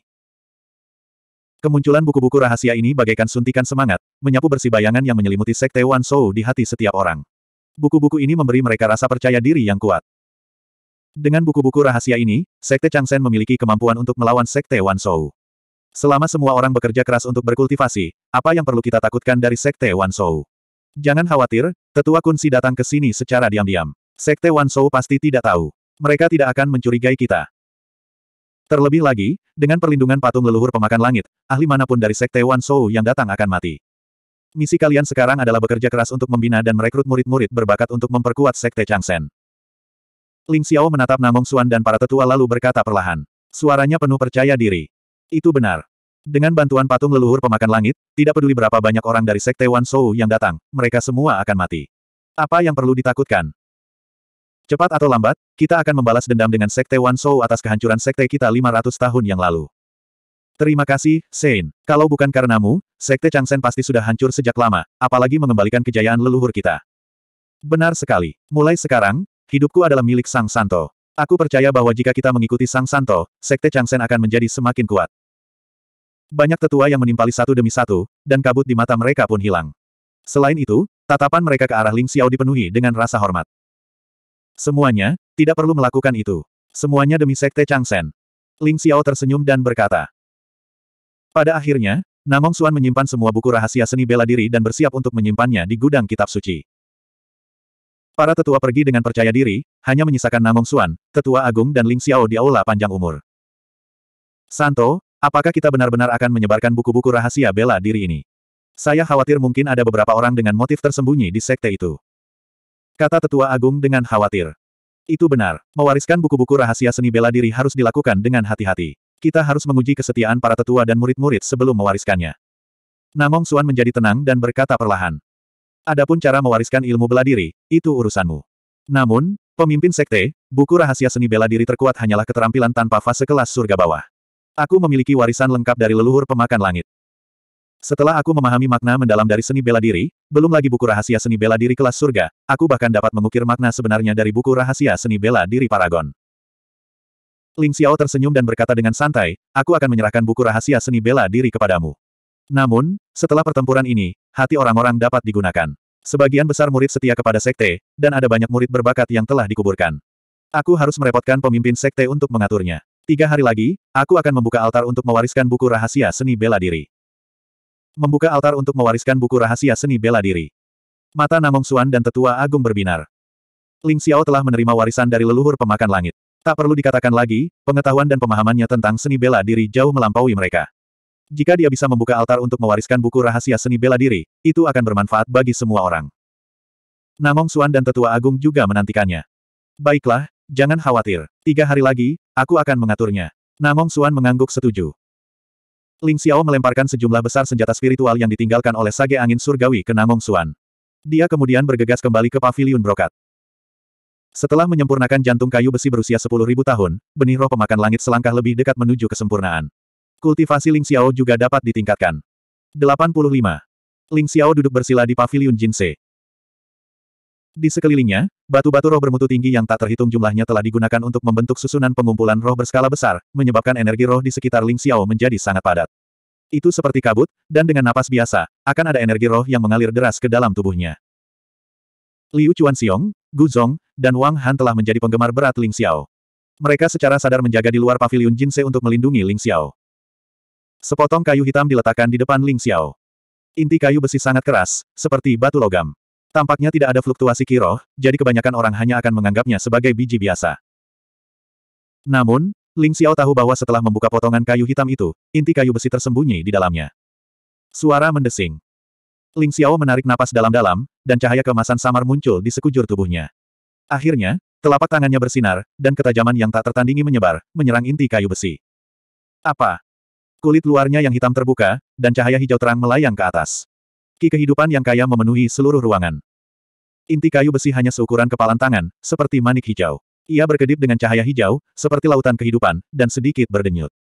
Kemunculan buku-buku rahasia ini bagaikan suntikan semangat, menyapu bersih bayangan yang menyelimuti sekte Wan Shou di hati setiap orang. Buku-buku ini memberi mereka rasa percaya diri yang kuat. Dengan buku-buku rahasia ini, Sekte Changsen memiliki kemampuan untuk melawan Sekte Wan Wanshou. Selama semua orang bekerja keras untuk berkultivasi, apa yang perlu kita takutkan dari Sekte Wan Wanshou? Jangan khawatir, Tetua Kunsi datang ke sini secara diam-diam. Sekte Wan Wanshou pasti tidak tahu. Mereka tidak akan mencurigai kita. Terlebih lagi, dengan perlindungan patung leluhur pemakan langit, ahli manapun dari Sekte Wan Wanshou yang datang akan mati. Misi kalian sekarang adalah bekerja keras untuk membina dan merekrut murid-murid berbakat untuk memperkuat Sekte Changsen. Ling Xiao menatap Namong Xuan dan para tetua lalu berkata perlahan. Suaranya penuh percaya diri. Itu benar. Dengan bantuan patung leluhur pemakan langit, tidak peduli berapa banyak orang dari Sekte Wan Shou yang datang, mereka semua akan mati. Apa yang perlu ditakutkan? Cepat atau lambat, kita akan membalas dendam dengan Sekte Wan Shou atas kehancuran Sekte kita 500 tahun yang lalu. Terima kasih, Sein. Kalau bukan karenamu, Sekte Chang Sen pasti sudah hancur sejak lama, apalagi mengembalikan kejayaan leluhur kita. Benar sekali. Mulai sekarang, Hidupku adalah milik Sang Santo. Aku percaya bahwa jika kita mengikuti Sang Santo, Sekte Changsen akan menjadi semakin kuat. Banyak tetua yang menimpali satu demi satu, dan kabut di mata mereka pun hilang. Selain itu, tatapan mereka ke arah Ling Xiao dipenuhi dengan rasa hormat. Semuanya, tidak perlu melakukan itu. Semuanya demi Sekte Changsen. Ling Xiao tersenyum dan berkata. Pada akhirnya, Namong Suan menyimpan semua buku rahasia seni bela diri dan bersiap untuk menyimpannya di gudang kitab suci. Para tetua pergi dengan percaya diri, hanya menyisakan Namong Xuan, tetua agung dan Ling Xiao di aula panjang umur. Santo, apakah kita benar-benar akan menyebarkan buku-buku rahasia bela diri ini? Saya khawatir mungkin ada beberapa orang dengan motif tersembunyi di sekte itu. Kata tetua agung dengan khawatir. Itu benar, mewariskan buku-buku rahasia seni bela diri harus dilakukan dengan hati-hati. Kita harus menguji kesetiaan para tetua dan murid-murid sebelum mewariskannya. Namong Xuan menjadi tenang dan berkata perlahan. Adapun cara mewariskan ilmu bela diri, itu urusanmu. Namun, pemimpin sekte, buku rahasia seni bela diri terkuat hanyalah keterampilan tanpa fase kelas surga bawah. Aku memiliki warisan lengkap dari leluhur pemakan langit. Setelah aku memahami makna mendalam dari seni bela diri, belum lagi buku rahasia seni bela diri kelas surga, aku bahkan dapat mengukir makna sebenarnya dari buku rahasia seni bela diri Paragon. Ling Xiao tersenyum dan berkata dengan santai, aku akan menyerahkan buku rahasia seni bela diri kepadamu. Namun, setelah pertempuran ini, hati orang-orang dapat digunakan. Sebagian besar murid setia kepada sekte, dan ada banyak murid berbakat yang telah dikuburkan. Aku harus merepotkan pemimpin sekte untuk mengaturnya. Tiga hari lagi, aku akan membuka altar untuk mewariskan buku rahasia seni bela diri. Membuka altar untuk mewariskan buku rahasia seni bela diri. Mata Namong Suan dan Tetua Agung berbinar. Ling Xiao telah menerima warisan dari leluhur pemakan langit. Tak perlu dikatakan lagi, pengetahuan dan pemahamannya tentang seni bela diri jauh melampaui mereka. Jika dia bisa membuka altar untuk mewariskan buku rahasia seni bela diri, itu akan bermanfaat bagi semua orang. Namong Suan dan Tetua Agung juga menantikannya. Baiklah, jangan khawatir. Tiga hari lagi, aku akan mengaturnya. Namong Suan mengangguk setuju. Ling Xiao melemparkan sejumlah besar senjata spiritual yang ditinggalkan oleh sage angin surgawi ke Namong Suan. Dia kemudian bergegas kembali ke paviliun brokat. Setelah menyempurnakan jantung kayu besi berusia 10.000 tahun, benih roh pemakan langit selangkah lebih dekat menuju kesempurnaan. Kultivasi Ling Xiao juga dapat ditingkatkan. 85. Ling Xiao duduk bersila di pavilion Jinse. Di sekelilingnya, batu-batu roh bermutu tinggi yang tak terhitung jumlahnya telah digunakan untuk membentuk susunan pengumpulan roh berskala besar, menyebabkan energi roh di sekitar Ling Xiao menjadi sangat padat. Itu seperti kabut, dan dengan napas biasa, akan ada energi roh yang mengalir deras ke dalam tubuhnya. Liu Xiong, Gu Zong, dan Wang Han telah menjadi penggemar berat Ling Xiao. Mereka secara sadar menjaga di luar paviliun Jinse untuk melindungi Ling Xiao. Sepotong kayu hitam diletakkan di depan Ling Xiao. Inti kayu besi sangat keras, seperti batu logam. Tampaknya tidak ada fluktuasi kiroh, jadi kebanyakan orang hanya akan menganggapnya sebagai biji biasa. Namun, Ling Xiao tahu bahwa setelah membuka potongan kayu hitam itu, inti kayu besi tersembunyi di dalamnya. Suara mendesing. Ling Xiao menarik napas dalam-dalam, dan cahaya kemasan samar muncul di sekujur tubuhnya. Akhirnya, telapak tangannya bersinar, dan ketajaman yang tak tertandingi menyebar, menyerang inti kayu besi. Apa? Kulit luarnya yang hitam terbuka, dan cahaya hijau terang melayang ke atas. Ki kehidupan yang kaya memenuhi seluruh ruangan. Inti kayu besi hanya seukuran kepalan tangan, seperti manik hijau. Ia berkedip dengan cahaya hijau, seperti lautan kehidupan, dan sedikit berdenyut.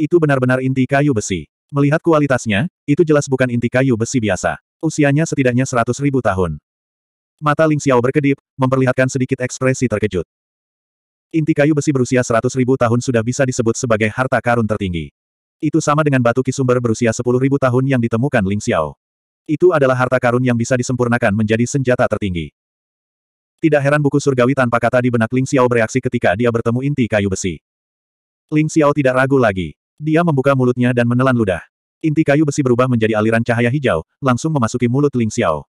Itu benar-benar inti kayu besi. Melihat kualitasnya, itu jelas bukan inti kayu besi biasa. Usianya setidaknya seratus ribu tahun. Mata Ling Xiao berkedip, memperlihatkan sedikit ekspresi terkejut. Inti kayu besi berusia seratus ribu tahun sudah bisa disebut sebagai harta karun tertinggi. Itu sama dengan batu kisumber berusia 10.000 tahun yang ditemukan Ling Xiao. Itu adalah harta karun yang bisa disempurnakan menjadi senjata tertinggi. Tidak heran buku surgawi tanpa kata di benak Ling Xiao bereaksi ketika dia bertemu inti kayu besi. Ling Xiao tidak ragu lagi. Dia membuka mulutnya dan menelan ludah. Inti kayu besi berubah menjadi aliran cahaya hijau, langsung memasuki mulut Ling Xiao.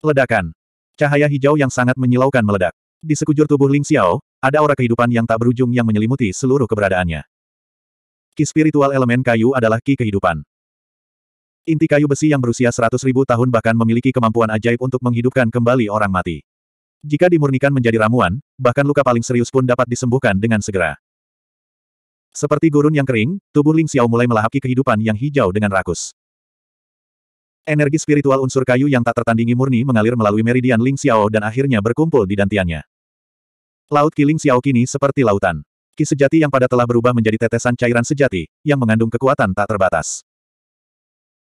Ledakan. Cahaya hijau yang sangat menyilaukan meledak. Di sekujur tubuh Ling Xiao, ada aura kehidupan yang tak berujung yang menyelimuti seluruh keberadaannya. Ki spiritual elemen kayu adalah ki kehidupan. Inti kayu besi yang berusia 100.000 tahun bahkan memiliki kemampuan ajaib untuk menghidupkan kembali orang mati. Jika dimurnikan menjadi ramuan, bahkan luka paling serius pun dapat disembuhkan dengan segera. Seperti gurun yang kering, tubuh Ling Xiao mulai melahap ki kehidupan yang hijau dengan rakus. Energi spiritual unsur kayu yang tak tertandingi murni mengalir melalui meridian Ling Xiao dan akhirnya berkumpul di dantiannya. Laut Ki Ling Xiao kini seperti lautan. Ki sejati yang pada telah berubah menjadi tetesan cairan sejati, yang mengandung kekuatan tak terbatas.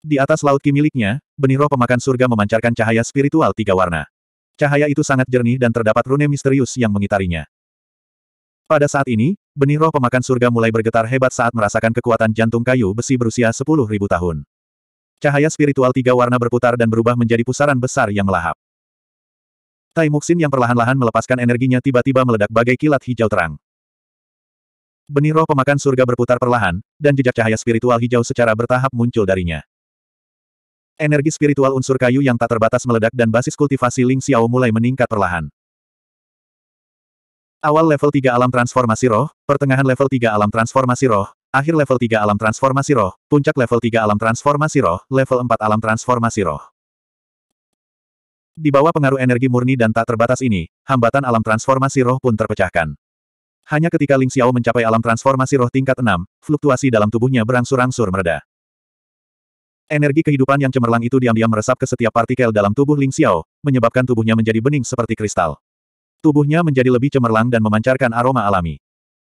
Di atas laut ki miliknya, benih roh pemakan surga memancarkan cahaya spiritual tiga warna. Cahaya itu sangat jernih dan terdapat rune misterius yang mengitarinya. Pada saat ini, benih roh pemakan surga mulai bergetar hebat saat merasakan kekuatan jantung kayu besi berusia 10.000 tahun. Cahaya spiritual tiga warna berputar dan berubah menjadi pusaran besar yang melahap. Tai Muxin yang perlahan-lahan melepaskan energinya tiba-tiba meledak bagai kilat hijau terang. Benih roh pemakan surga berputar perlahan, dan jejak cahaya spiritual hijau secara bertahap muncul darinya. Energi spiritual unsur kayu yang tak terbatas meledak dan basis kultivasi Ling Xiao mulai meningkat perlahan. Awal level 3 alam transformasi roh, pertengahan level 3 alam transformasi roh, akhir level 3 alam transformasi roh, puncak level 3 alam transformasi roh, level 4 alam transformasi roh. Di bawah pengaruh energi murni dan tak terbatas ini, hambatan alam transformasi roh pun terpecahkan. Hanya ketika Ling Xiao mencapai alam transformasi roh tingkat 6, fluktuasi dalam tubuhnya berangsur-angsur mereda. Energi kehidupan yang cemerlang itu diam-diam meresap ke setiap partikel dalam tubuh Ling Xiao, menyebabkan tubuhnya menjadi bening seperti kristal. Tubuhnya menjadi lebih cemerlang dan memancarkan aroma alami.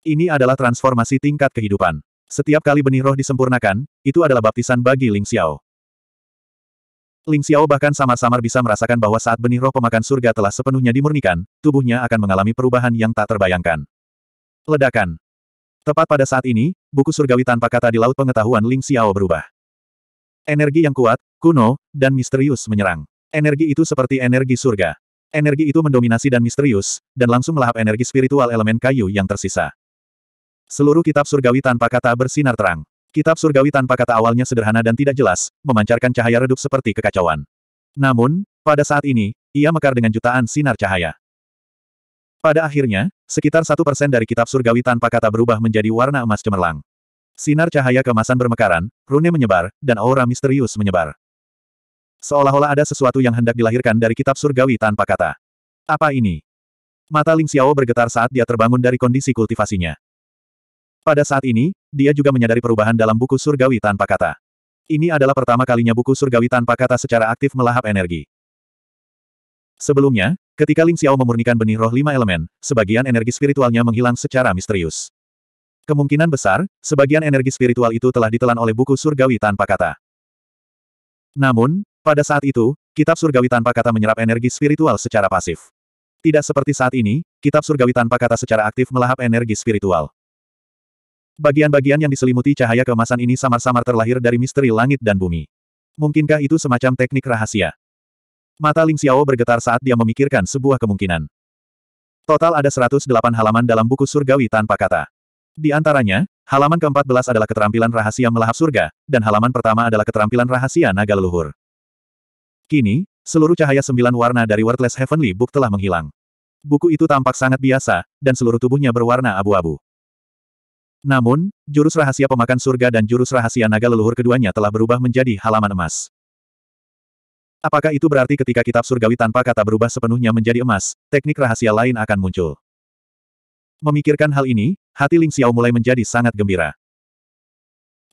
Ini adalah transformasi tingkat kehidupan. Setiap kali benih roh disempurnakan, itu adalah baptisan bagi Ling Xiao. Ling Xiao bahkan samar-samar bisa merasakan bahwa saat benih roh pemakan surga telah sepenuhnya dimurnikan, tubuhnya akan mengalami perubahan yang tak terbayangkan. Ledakan. Tepat pada saat ini, buku surgawi tanpa kata di laut pengetahuan Ling Xiao berubah. Energi yang kuat, kuno, dan misterius menyerang. Energi itu seperti energi surga. Energi itu mendominasi dan misterius, dan langsung melahap energi spiritual elemen kayu yang tersisa. Seluruh kitab surgawi tanpa kata bersinar terang. Kitab surgawi tanpa kata awalnya sederhana dan tidak jelas, memancarkan cahaya redup seperti kekacauan. Namun, pada saat ini, ia mekar dengan jutaan sinar cahaya. Pada akhirnya, sekitar satu persen dari kitab surgawi tanpa kata berubah menjadi warna emas cemerlang. Sinar cahaya kemasan bermekaran, rune menyebar, dan aura misterius menyebar. Seolah-olah ada sesuatu yang hendak dilahirkan dari kitab surgawi tanpa kata. Apa ini? Mata Ling Xiao bergetar saat dia terbangun dari kondisi kultivasinya. Pada saat ini, dia juga menyadari perubahan dalam buku surgawi tanpa kata. Ini adalah pertama kalinya buku surgawi tanpa kata secara aktif melahap energi. Sebelumnya, Ketika Ling Xiao memurnikan benih roh lima elemen, sebagian energi spiritualnya menghilang secara misterius. Kemungkinan besar, sebagian energi spiritual itu telah ditelan oleh buku surgawi tanpa kata. Namun, pada saat itu, kitab surgawi tanpa kata menyerap energi spiritual secara pasif. Tidak seperti saat ini, kitab surgawi tanpa kata secara aktif melahap energi spiritual. Bagian-bagian yang diselimuti cahaya kemasan ini samar-samar terlahir dari misteri langit dan bumi. Mungkinkah itu semacam teknik rahasia? Mata Ling Xiao bergetar saat dia memikirkan sebuah kemungkinan. Total ada 108 halaman dalam buku surgawi tanpa kata. Di antaranya, halaman ke-14 adalah keterampilan rahasia melahap surga, dan halaman pertama adalah keterampilan rahasia naga leluhur. Kini, seluruh cahaya sembilan warna dari Wordless Heavenly Book telah menghilang. Buku itu tampak sangat biasa, dan seluruh tubuhnya berwarna abu-abu. Namun, jurus rahasia pemakan surga dan jurus rahasia naga leluhur keduanya telah berubah menjadi halaman emas. Apakah itu berarti ketika kitab surgawi tanpa kata berubah sepenuhnya menjadi emas, teknik rahasia lain akan muncul? Memikirkan hal ini, hati Ling Xiao mulai menjadi sangat gembira.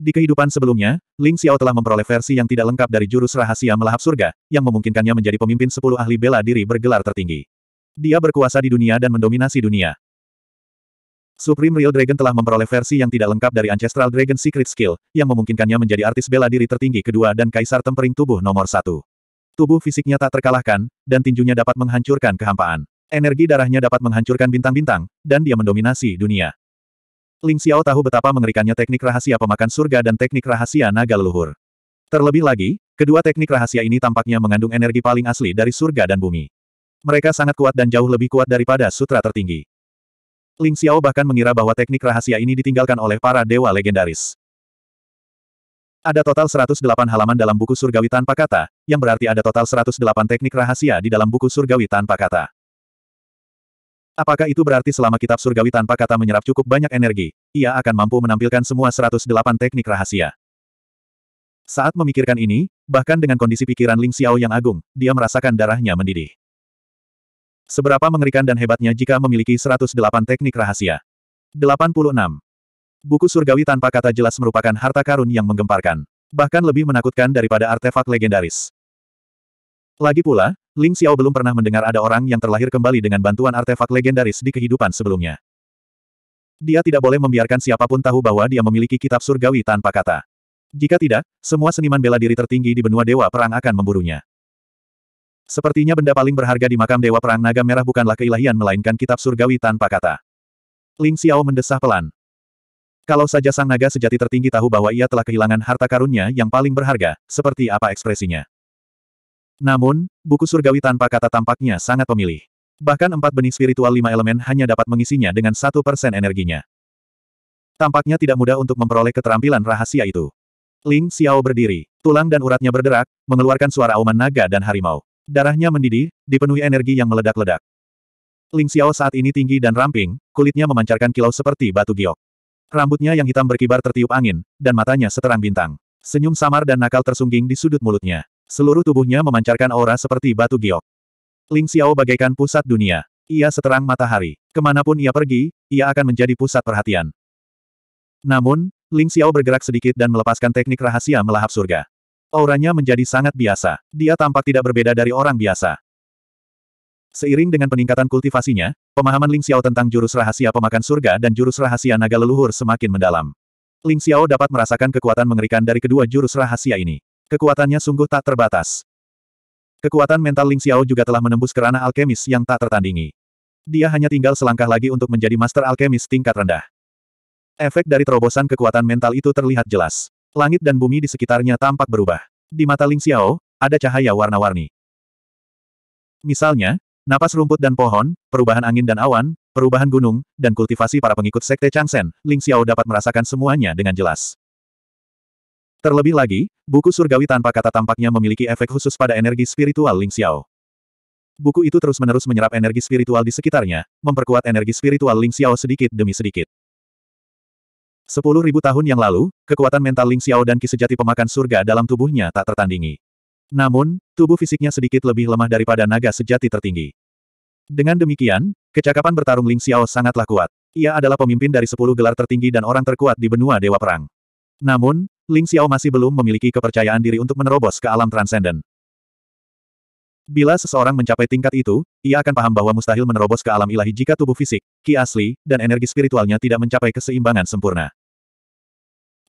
Di kehidupan sebelumnya, Ling Xiao telah memperoleh versi yang tidak lengkap dari jurus rahasia melahap surga, yang memungkinkannya menjadi pemimpin sepuluh ahli bela diri bergelar tertinggi. Dia berkuasa di dunia dan mendominasi dunia. Supreme Real Dragon telah memperoleh versi yang tidak lengkap dari Ancestral Dragon Secret Skill, yang memungkinkannya menjadi artis bela diri tertinggi kedua dan kaisar tempering tubuh nomor satu. Tubuh fisiknya tak terkalahkan, dan tinjunya dapat menghancurkan kehampaan. Energi darahnya dapat menghancurkan bintang-bintang, dan dia mendominasi dunia. Ling Xiao tahu betapa mengerikannya teknik rahasia pemakan surga dan teknik rahasia naga leluhur. Terlebih lagi, kedua teknik rahasia ini tampaknya mengandung energi paling asli dari surga dan bumi. Mereka sangat kuat dan jauh lebih kuat daripada sutra tertinggi. Ling Xiao bahkan mengira bahwa teknik rahasia ini ditinggalkan oleh para dewa legendaris. Ada total 108 halaman dalam buku surgawi tanpa kata, yang berarti ada total 108 teknik rahasia di dalam buku surgawi tanpa kata. Apakah itu berarti selama kitab surgawi tanpa kata menyerap cukup banyak energi, ia akan mampu menampilkan semua 108 teknik rahasia? Saat memikirkan ini, bahkan dengan kondisi pikiran Ling Xiao yang agung, dia merasakan darahnya mendidih. Seberapa mengerikan dan hebatnya jika memiliki 108 teknik rahasia. 86. Buku surgawi tanpa kata jelas merupakan harta karun yang menggemparkan. Bahkan lebih menakutkan daripada artefak legendaris. Lagi pula, Ling Xiao belum pernah mendengar ada orang yang terlahir kembali dengan bantuan artefak legendaris di kehidupan sebelumnya. Dia tidak boleh membiarkan siapapun tahu bahwa dia memiliki kitab surgawi tanpa kata. Jika tidak, semua seniman bela diri tertinggi di benua Dewa Perang akan memburunya. Sepertinya benda paling berharga di makam Dewa Perang Naga Merah bukanlah keilahian melainkan kitab surgawi tanpa kata. Ling Xiao mendesah pelan. Kalau saja sang naga sejati tertinggi tahu bahwa ia telah kehilangan harta karunnya yang paling berharga, seperti apa ekspresinya. Namun, buku surgawi tanpa kata tampaknya sangat pemilih. Bahkan empat benih spiritual lima elemen hanya dapat mengisinya dengan satu persen energinya. Tampaknya tidak mudah untuk memperoleh keterampilan rahasia itu. Ling Xiao berdiri, tulang dan uratnya berderak, mengeluarkan suara auman naga dan harimau. Darahnya mendidih, dipenuhi energi yang meledak-ledak. Ling Xiao saat ini tinggi dan ramping, kulitnya memancarkan kilau seperti batu giok. Rambutnya yang hitam berkibar tertiup angin, dan matanya seterang bintang. Senyum samar dan nakal tersungging di sudut mulutnya. Seluruh tubuhnya memancarkan aura seperti batu giok. Ling Xiao bagaikan pusat dunia. Ia seterang matahari. Kemanapun ia pergi, ia akan menjadi pusat perhatian. Namun, Ling Xiao bergerak sedikit dan melepaskan teknik rahasia melahap surga. Auranya menjadi sangat biasa. Dia tampak tidak berbeda dari orang biasa. Seiring dengan peningkatan kultivasinya, pemahaman Ling Xiao tentang jurus rahasia pemakan surga dan jurus rahasia naga leluhur semakin mendalam. Ling Xiao dapat merasakan kekuatan mengerikan dari kedua jurus rahasia ini. Kekuatannya sungguh tak terbatas. Kekuatan mental Ling Xiao juga telah menembus kerana alkemis yang tak tertandingi. Dia hanya tinggal selangkah lagi untuk menjadi master alkemis tingkat rendah. Efek dari terobosan kekuatan mental itu terlihat jelas. Langit dan bumi di sekitarnya tampak berubah. Di mata Ling Xiao, ada cahaya warna-warni. Misalnya, Napas rumput dan pohon, perubahan angin dan awan, perubahan gunung, dan kultivasi para pengikut sekte Changsen, Ling Xiao dapat merasakan semuanya dengan jelas. Terlebih lagi, buku surgawi tanpa kata tampaknya memiliki efek khusus pada energi spiritual Ling Xiao. Buku itu terus-menerus menyerap energi spiritual di sekitarnya, memperkuat energi spiritual Ling Xiao sedikit demi sedikit. Sepuluh ribu tahun yang lalu, kekuatan mental Ling Xiao dan kisejati pemakan surga dalam tubuhnya tak tertandingi. Namun, tubuh fisiknya sedikit lebih lemah daripada naga sejati tertinggi. Dengan demikian, kecakapan bertarung Ling Xiao sangatlah kuat. Ia adalah pemimpin dari sepuluh gelar tertinggi dan orang terkuat di benua Dewa Perang. Namun, Ling Xiao masih belum memiliki kepercayaan diri untuk menerobos ke alam transenden. Bila seseorang mencapai tingkat itu, ia akan paham bahwa mustahil menerobos ke alam ilahi jika tubuh fisik, ki asli, dan energi spiritualnya tidak mencapai keseimbangan sempurna.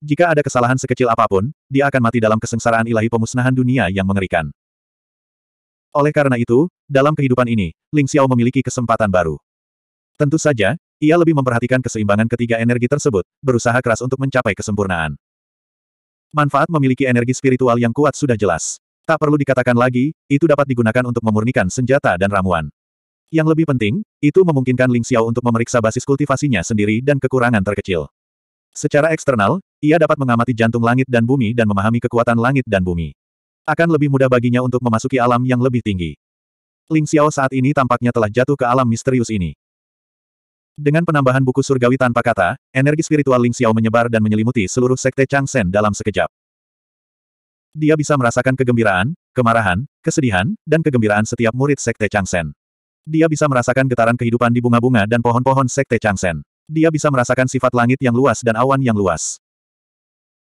Jika ada kesalahan sekecil apapun, dia akan mati dalam kesengsaraan ilahi pemusnahan dunia yang mengerikan. Oleh karena itu, dalam kehidupan ini, Ling Xiao memiliki kesempatan baru. Tentu saja, ia lebih memperhatikan keseimbangan ketiga energi tersebut, berusaha keras untuk mencapai kesempurnaan. Manfaat memiliki energi spiritual yang kuat sudah jelas. Tak perlu dikatakan lagi, itu dapat digunakan untuk memurnikan senjata dan ramuan. Yang lebih penting, itu memungkinkan Ling Xiao untuk memeriksa basis kultivasinya sendiri dan kekurangan terkecil. Secara eksternal, ia dapat mengamati jantung langit dan bumi dan memahami kekuatan langit dan bumi. Akan lebih mudah baginya untuk memasuki alam yang lebih tinggi. Ling Xiao saat ini tampaknya telah jatuh ke alam misterius ini. Dengan penambahan buku surgawi tanpa kata, energi spiritual Ling Xiao menyebar dan menyelimuti seluruh sekte Chang Shen dalam sekejap. Dia bisa merasakan kegembiraan, kemarahan, kesedihan, dan kegembiraan setiap murid sekte Chang Shen. Dia bisa merasakan getaran kehidupan di bunga-bunga dan pohon-pohon sekte Chang Shen. Dia bisa merasakan sifat langit yang luas dan awan yang luas.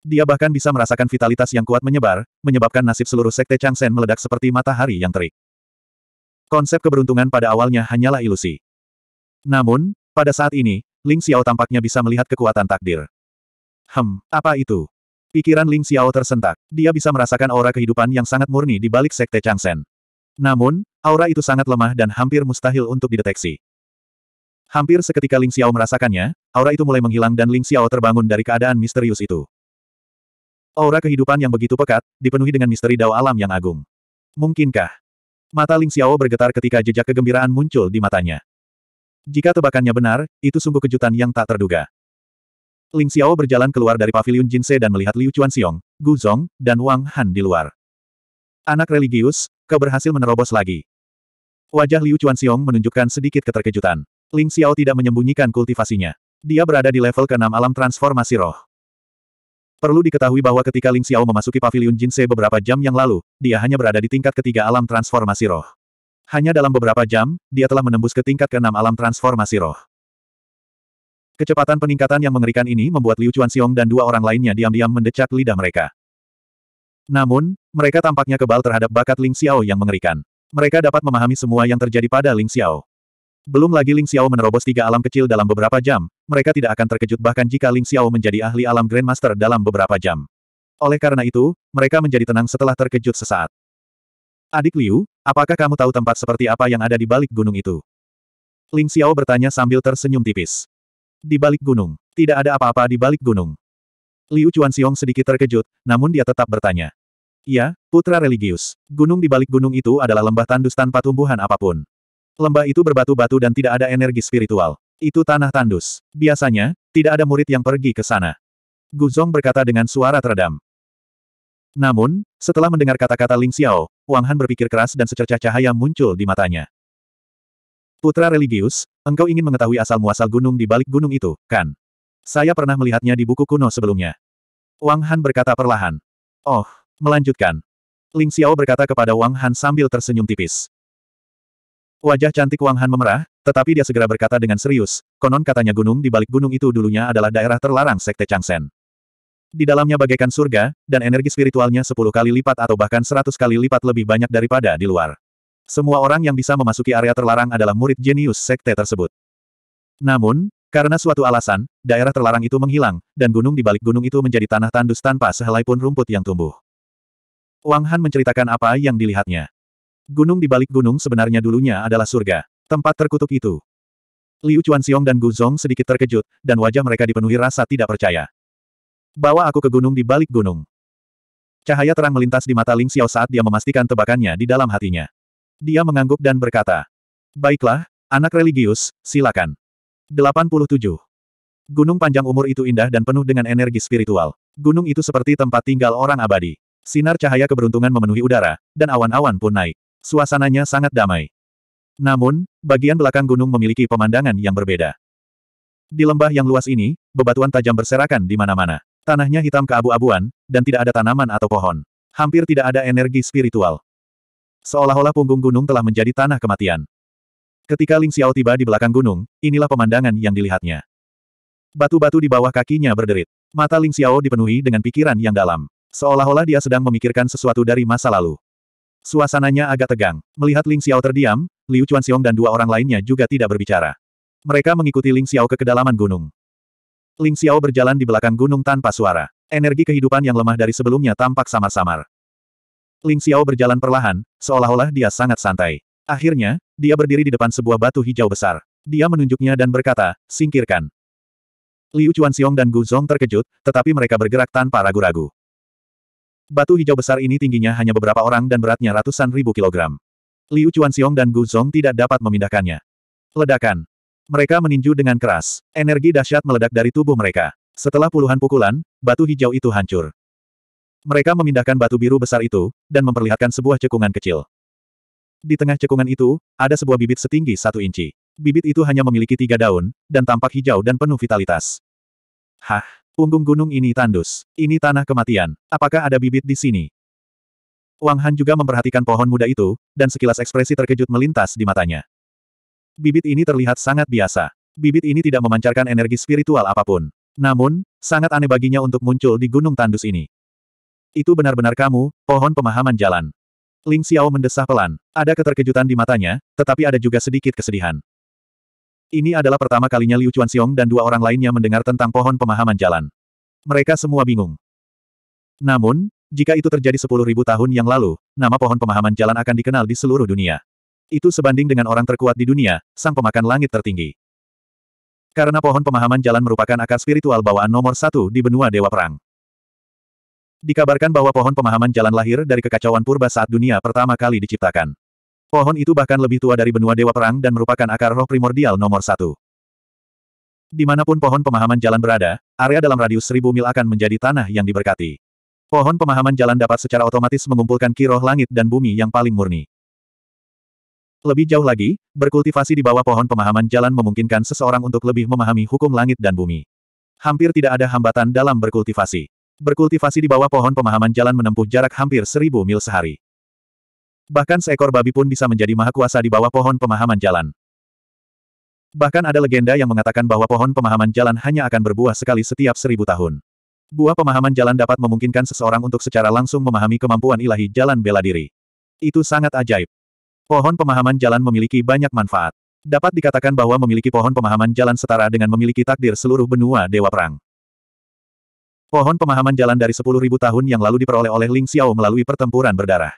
Dia bahkan bisa merasakan vitalitas yang kuat menyebar, menyebabkan nasib seluruh sekte Changsen meledak seperti matahari yang terik. Konsep keberuntungan pada awalnya hanyalah ilusi. Namun, pada saat ini, Ling Xiao tampaknya bisa melihat kekuatan takdir. Hem, apa itu? Pikiran Ling Xiao tersentak. Dia bisa merasakan aura kehidupan yang sangat murni di balik sekte Changsen. Namun, aura itu sangat lemah dan hampir mustahil untuk dideteksi. Hampir seketika Ling Xiao merasakannya, aura itu mulai menghilang dan Ling Xiao terbangun dari keadaan misterius itu. Aura kehidupan yang begitu pekat, dipenuhi dengan misteri dao alam yang agung. Mungkinkah? Mata Ling Xiao bergetar ketika jejak kegembiraan muncul di matanya. Jika tebakannya benar, itu sungguh kejutan yang tak terduga. Ling Xiao berjalan keluar dari pavilion Jinse dan melihat Liu Xiong, Gu Zong, dan Wang Han di luar. Anak religius, kau berhasil menerobos lagi. Wajah Liu Xiong menunjukkan sedikit keterkejutan. Ling Xiao tidak menyembunyikan kultivasinya. Dia berada di level keenam alam transformasi roh. Perlu diketahui bahwa ketika Ling Xiao memasuki pavilion Jinse beberapa jam yang lalu, dia hanya berada di tingkat ketiga alam transformasi roh. Hanya dalam beberapa jam, dia telah menembus ke tingkat keenam alam transformasi roh. Kecepatan peningkatan yang mengerikan ini membuat Liu Chuan Xiong dan dua orang lainnya diam-diam mendecak lidah mereka. Namun, mereka tampaknya kebal terhadap bakat Ling Xiao yang mengerikan. Mereka dapat memahami semua yang terjadi pada Ling Xiao. Belum lagi Ling Xiao menerobos tiga alam kecil dalam beberapa jam, mereka tidak akan terkejut bahkan jika Ling Xiao menjadi ahli alam Grandmaster dalam beberapa jam. Oleh karena itu, mereka menjadi tenang setelah terkejut sesaat. Adik Liu, apakah kamu tahu tempat seperti apa yang ada di balik gunung itu? Ling Xiao bertanya sambil tersenyum tipis. Di balik gunung, tidak ada apa-apa di balik gunung. Liu Chuan Xiong sedikit terkejut, namun dia tetap bertanya. Ya, putra religius. Gunung di balik gunung itu adalah lembah tandus tanpa tumbuhan apapun. Lembah itu berbatu-batu dan tidak ada energi spiritual. Itu tanah tandus. Biasanya, tidak ada murid yang pergi ke sana. Guzong berkata dengan suara teredam. Namun, setelah mendengar kata-kata Ling Xiao, Wang Han berpikir keras dan secercah cahaya muncul di matanya. Putra religius, engkau ingin mengetahui asal-muasal gunung di balik gunung itu, kan? Saya pernah melihatnya di buku kuno sebelumnya. Wang Han berkata perlahan. Oh, melanjutkan. Ling Xiao berkata kepada Wang Han sambil tersenyum tipis. Wajah cantik Wang Han memerah, tetapi dia segera berkata dengan serius, konon katanya gunung di balik gunung itu dulunya adalah daerah terlarang Sekte Changsen. Di dalamnya bagaikan surga, dan energi spiritualnya sepuluh kali lipat atau bahkan seratus kali lipat lebih banyak daripada di luar. Semua orang yang bisa memasuki area terlarang adalah murid jenius sekte tersebut. Namun, karena suatu alasan, daerah terlarang itu menghilang, dan gunung di balik gunung itu menjadi tanah tandus tanpa sehelai pun rumput yang tumbuh. Wang Han menceritakan apa yang dilihatnya. Gunung di balik gunung sebenarnya dulunya adalah surga. Tempat terkutuk itu. Liu Chuanxiong dan Gu Zong sedikit terkejut, dan wajah mereka dipenuhi rasa tidak percaya. Bawa aku ke gunung di balik gunung. Cahaya terang melintas di mata Ling Xiao saat dia memastikan tebakannya di dalam hatinya. Dia mengangguk dan berkata, Baiklah, anak religius, silakan. 87. Gunung panjang umur itu indah dan penuh dengan energi spiritual. Gunung itu seperti tempat tinggal orang abadi. Sinar cahaya keberuntungan memenuhi udara, dan awan-awan pun naik suasananya sangat damai. Namun, bagian belakang gunung memiliki pemandangan yang berbeda. Di lembah yang luas ini, bebatuan tajam berserakan di mana-mana. Tanahnya hitam keabu-abuan, dan tidak ada tanaman atau pohon. Hampir tidak ada energi spiritual. Seolah-olah punggung gunung telah menjadi tanah kematian. Ketika Ling Xiao tiba di belakang gunung, inilah pemandangan yang dilihatnya. Batu-batu di bawah kakinya berderit. Mata Ling Xiao dipenuhi dengan pikiran yang dalam. Seolah-olah dia sedang memikirkan sesuatu dari masa lalu. Suasananya agak tegang. Melihat Ling Xiao terdiam, Liu Chuanxiong dan dua orang lainnya juga tidak berbicara. Mereka mengikuti Ling Xiao ke kedalaman gunung. Ling Xiao berjalan di belakang gunung tanpa suara. Energi kehidupan yang lemah dari sebelumnya tampak samar-samar. Ling Xiao berjalan perlahan, seolah-olah dia sangat santai. Akhirnya, dia berdiri di depan sebuah batu hijau besar. Dia menunjuknya dan berkata, singkirkan. Liu Chuanxiong dan Gu Zong terkejut, tetapi mereka bergerak tanpa ragu-ragu. Batu hijau besar ini tingginya hanya beberapa orang dan beratnya ratusan ribu kilogram. Liu Chuanxiong dan Gu Zong tidak dapat memindahkannya. Ledakan. Mereka meninju dengan keras. Energi dahsyat meledak dari tubuh mereka. Setelah puluhan pukulan, batu hijau itu hancur. Mereka memindahkan batu biru besar itu, dan memperlihatkan sebuah cekungan kecil. Di tengah cekungan itu, ada sebuah bibit setinggi satu inci. Bibit itu hanya memiliki tiga daun, dan tampak hijau dan penuh vitalitas. Hah? Punggung gunung ini tandus. Ini tanah kematian. Apakah ada bibit di sini? Wang Han juga memperhatikan pohon muda itu, dan sekilas ekspresi terkejut melintas di matanya. Bibit ini terlihat sangat biasa. Bibit ini tidak memancarkan energi spiritual apapun. Namun, sangat aneh baginya untuk muncul di gunung tandus ini. Itu benar-benar kamu, pohon pemahaman jalan. Ling Xiao mendesah pelan. Ada keterkejutan di matanya, tetapi ada juga sedikit kesedihan. Ini adalah pertama kalinya Liu Xiong dan dua orang lainnya mendengar tentang pohon pemahaman jalan. Mereka semua bingung. Namun, jika itu terjadi sepuluh ribu tahun yang lalu, nama pohon pemahaman jalan akan dikenal di seluruh dunia. Itu sebanding dengan orang terkuat di dunia, sang pemakan langit tertinggi. Karena pohon pemahaman jalan merupakan akar spiritual bawaan nomor satu di benua Dewa Perang. Dikabarkan bahwa pohon pemahaman jalan lahir dari kekacauan purba saat dunia pertama kali diciptakan. Pohon itu bahkan lebih tua dari benua Dewa Perang dan merupakan akar roh primordial nomor satu. Dimanapun pohon pemahaman jalan berada, area dalam radius seribu mil akan menjadi tanah yang diberkati. Pohon pemahaman jalan dapat secara otomatis mengumpulkan kiroh langit dan bumi yang paling murni. Lebih jauh lagi, berkultivasi di bawah pohon pemahaman jalan memungkinkan seseorang untuk lebih memahami hukum langit dan bumi. Hampir tidak ada hambatan dalam berkultivasi. Berkultivasi di bawah pohon pemahaman jalan menempuh jarak hampir seribu mil sehari. Bahkan seekor babi pun bisa menjadi maha kuasa di bawah pohon pemahaman jalan. Bahkan ada legenda yang mengatakan bahwa pohon pemahaman jalan hanya akan berbuah sekali setiap seribu tahun. Buah pemahaman jalan dapat memungkinkan seseorang untuk secara langsung memahami kemampuan ilahi jalan bela diri. Itu sangat ajaib. Pohon pemahaman jalan memiliki banyak manfaat. Dapat dikatakan bahwa memiliki pohon pemahaman jalan setara dengan memiliki takdir seluruh benua Dewa Perang. Pohon pemahaman jalan dari 10.000 tahun yang lalu diperoleh oleh Ling Xiao melalui pertempuran berdarah.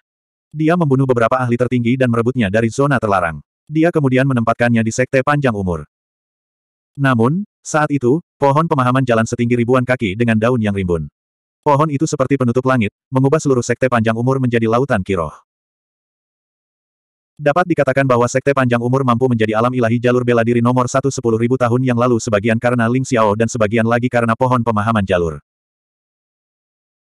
Dia membunuh beberapa ahli tertinggi dan merebutnya dari zona terlarang. Dia kemudian menempatkannya di sekte panjang umur. Namun, saat itu, pohon pemahaman jalan setinggi ribuan kaki dengan daun yang rimbun. Pohon itu seperti penutup langit, mengubah seluruh sekte panjang umur menjadi lautan kiroh. Dapat dikatakan bahwa sekte panjang umur mampu menjadi alam ilahi jalur bela diri nomor satu sepuluh tahun yang lalu sebagian karena Ling Xiao dan sebagian lagi karena pohon pemahaman jalur.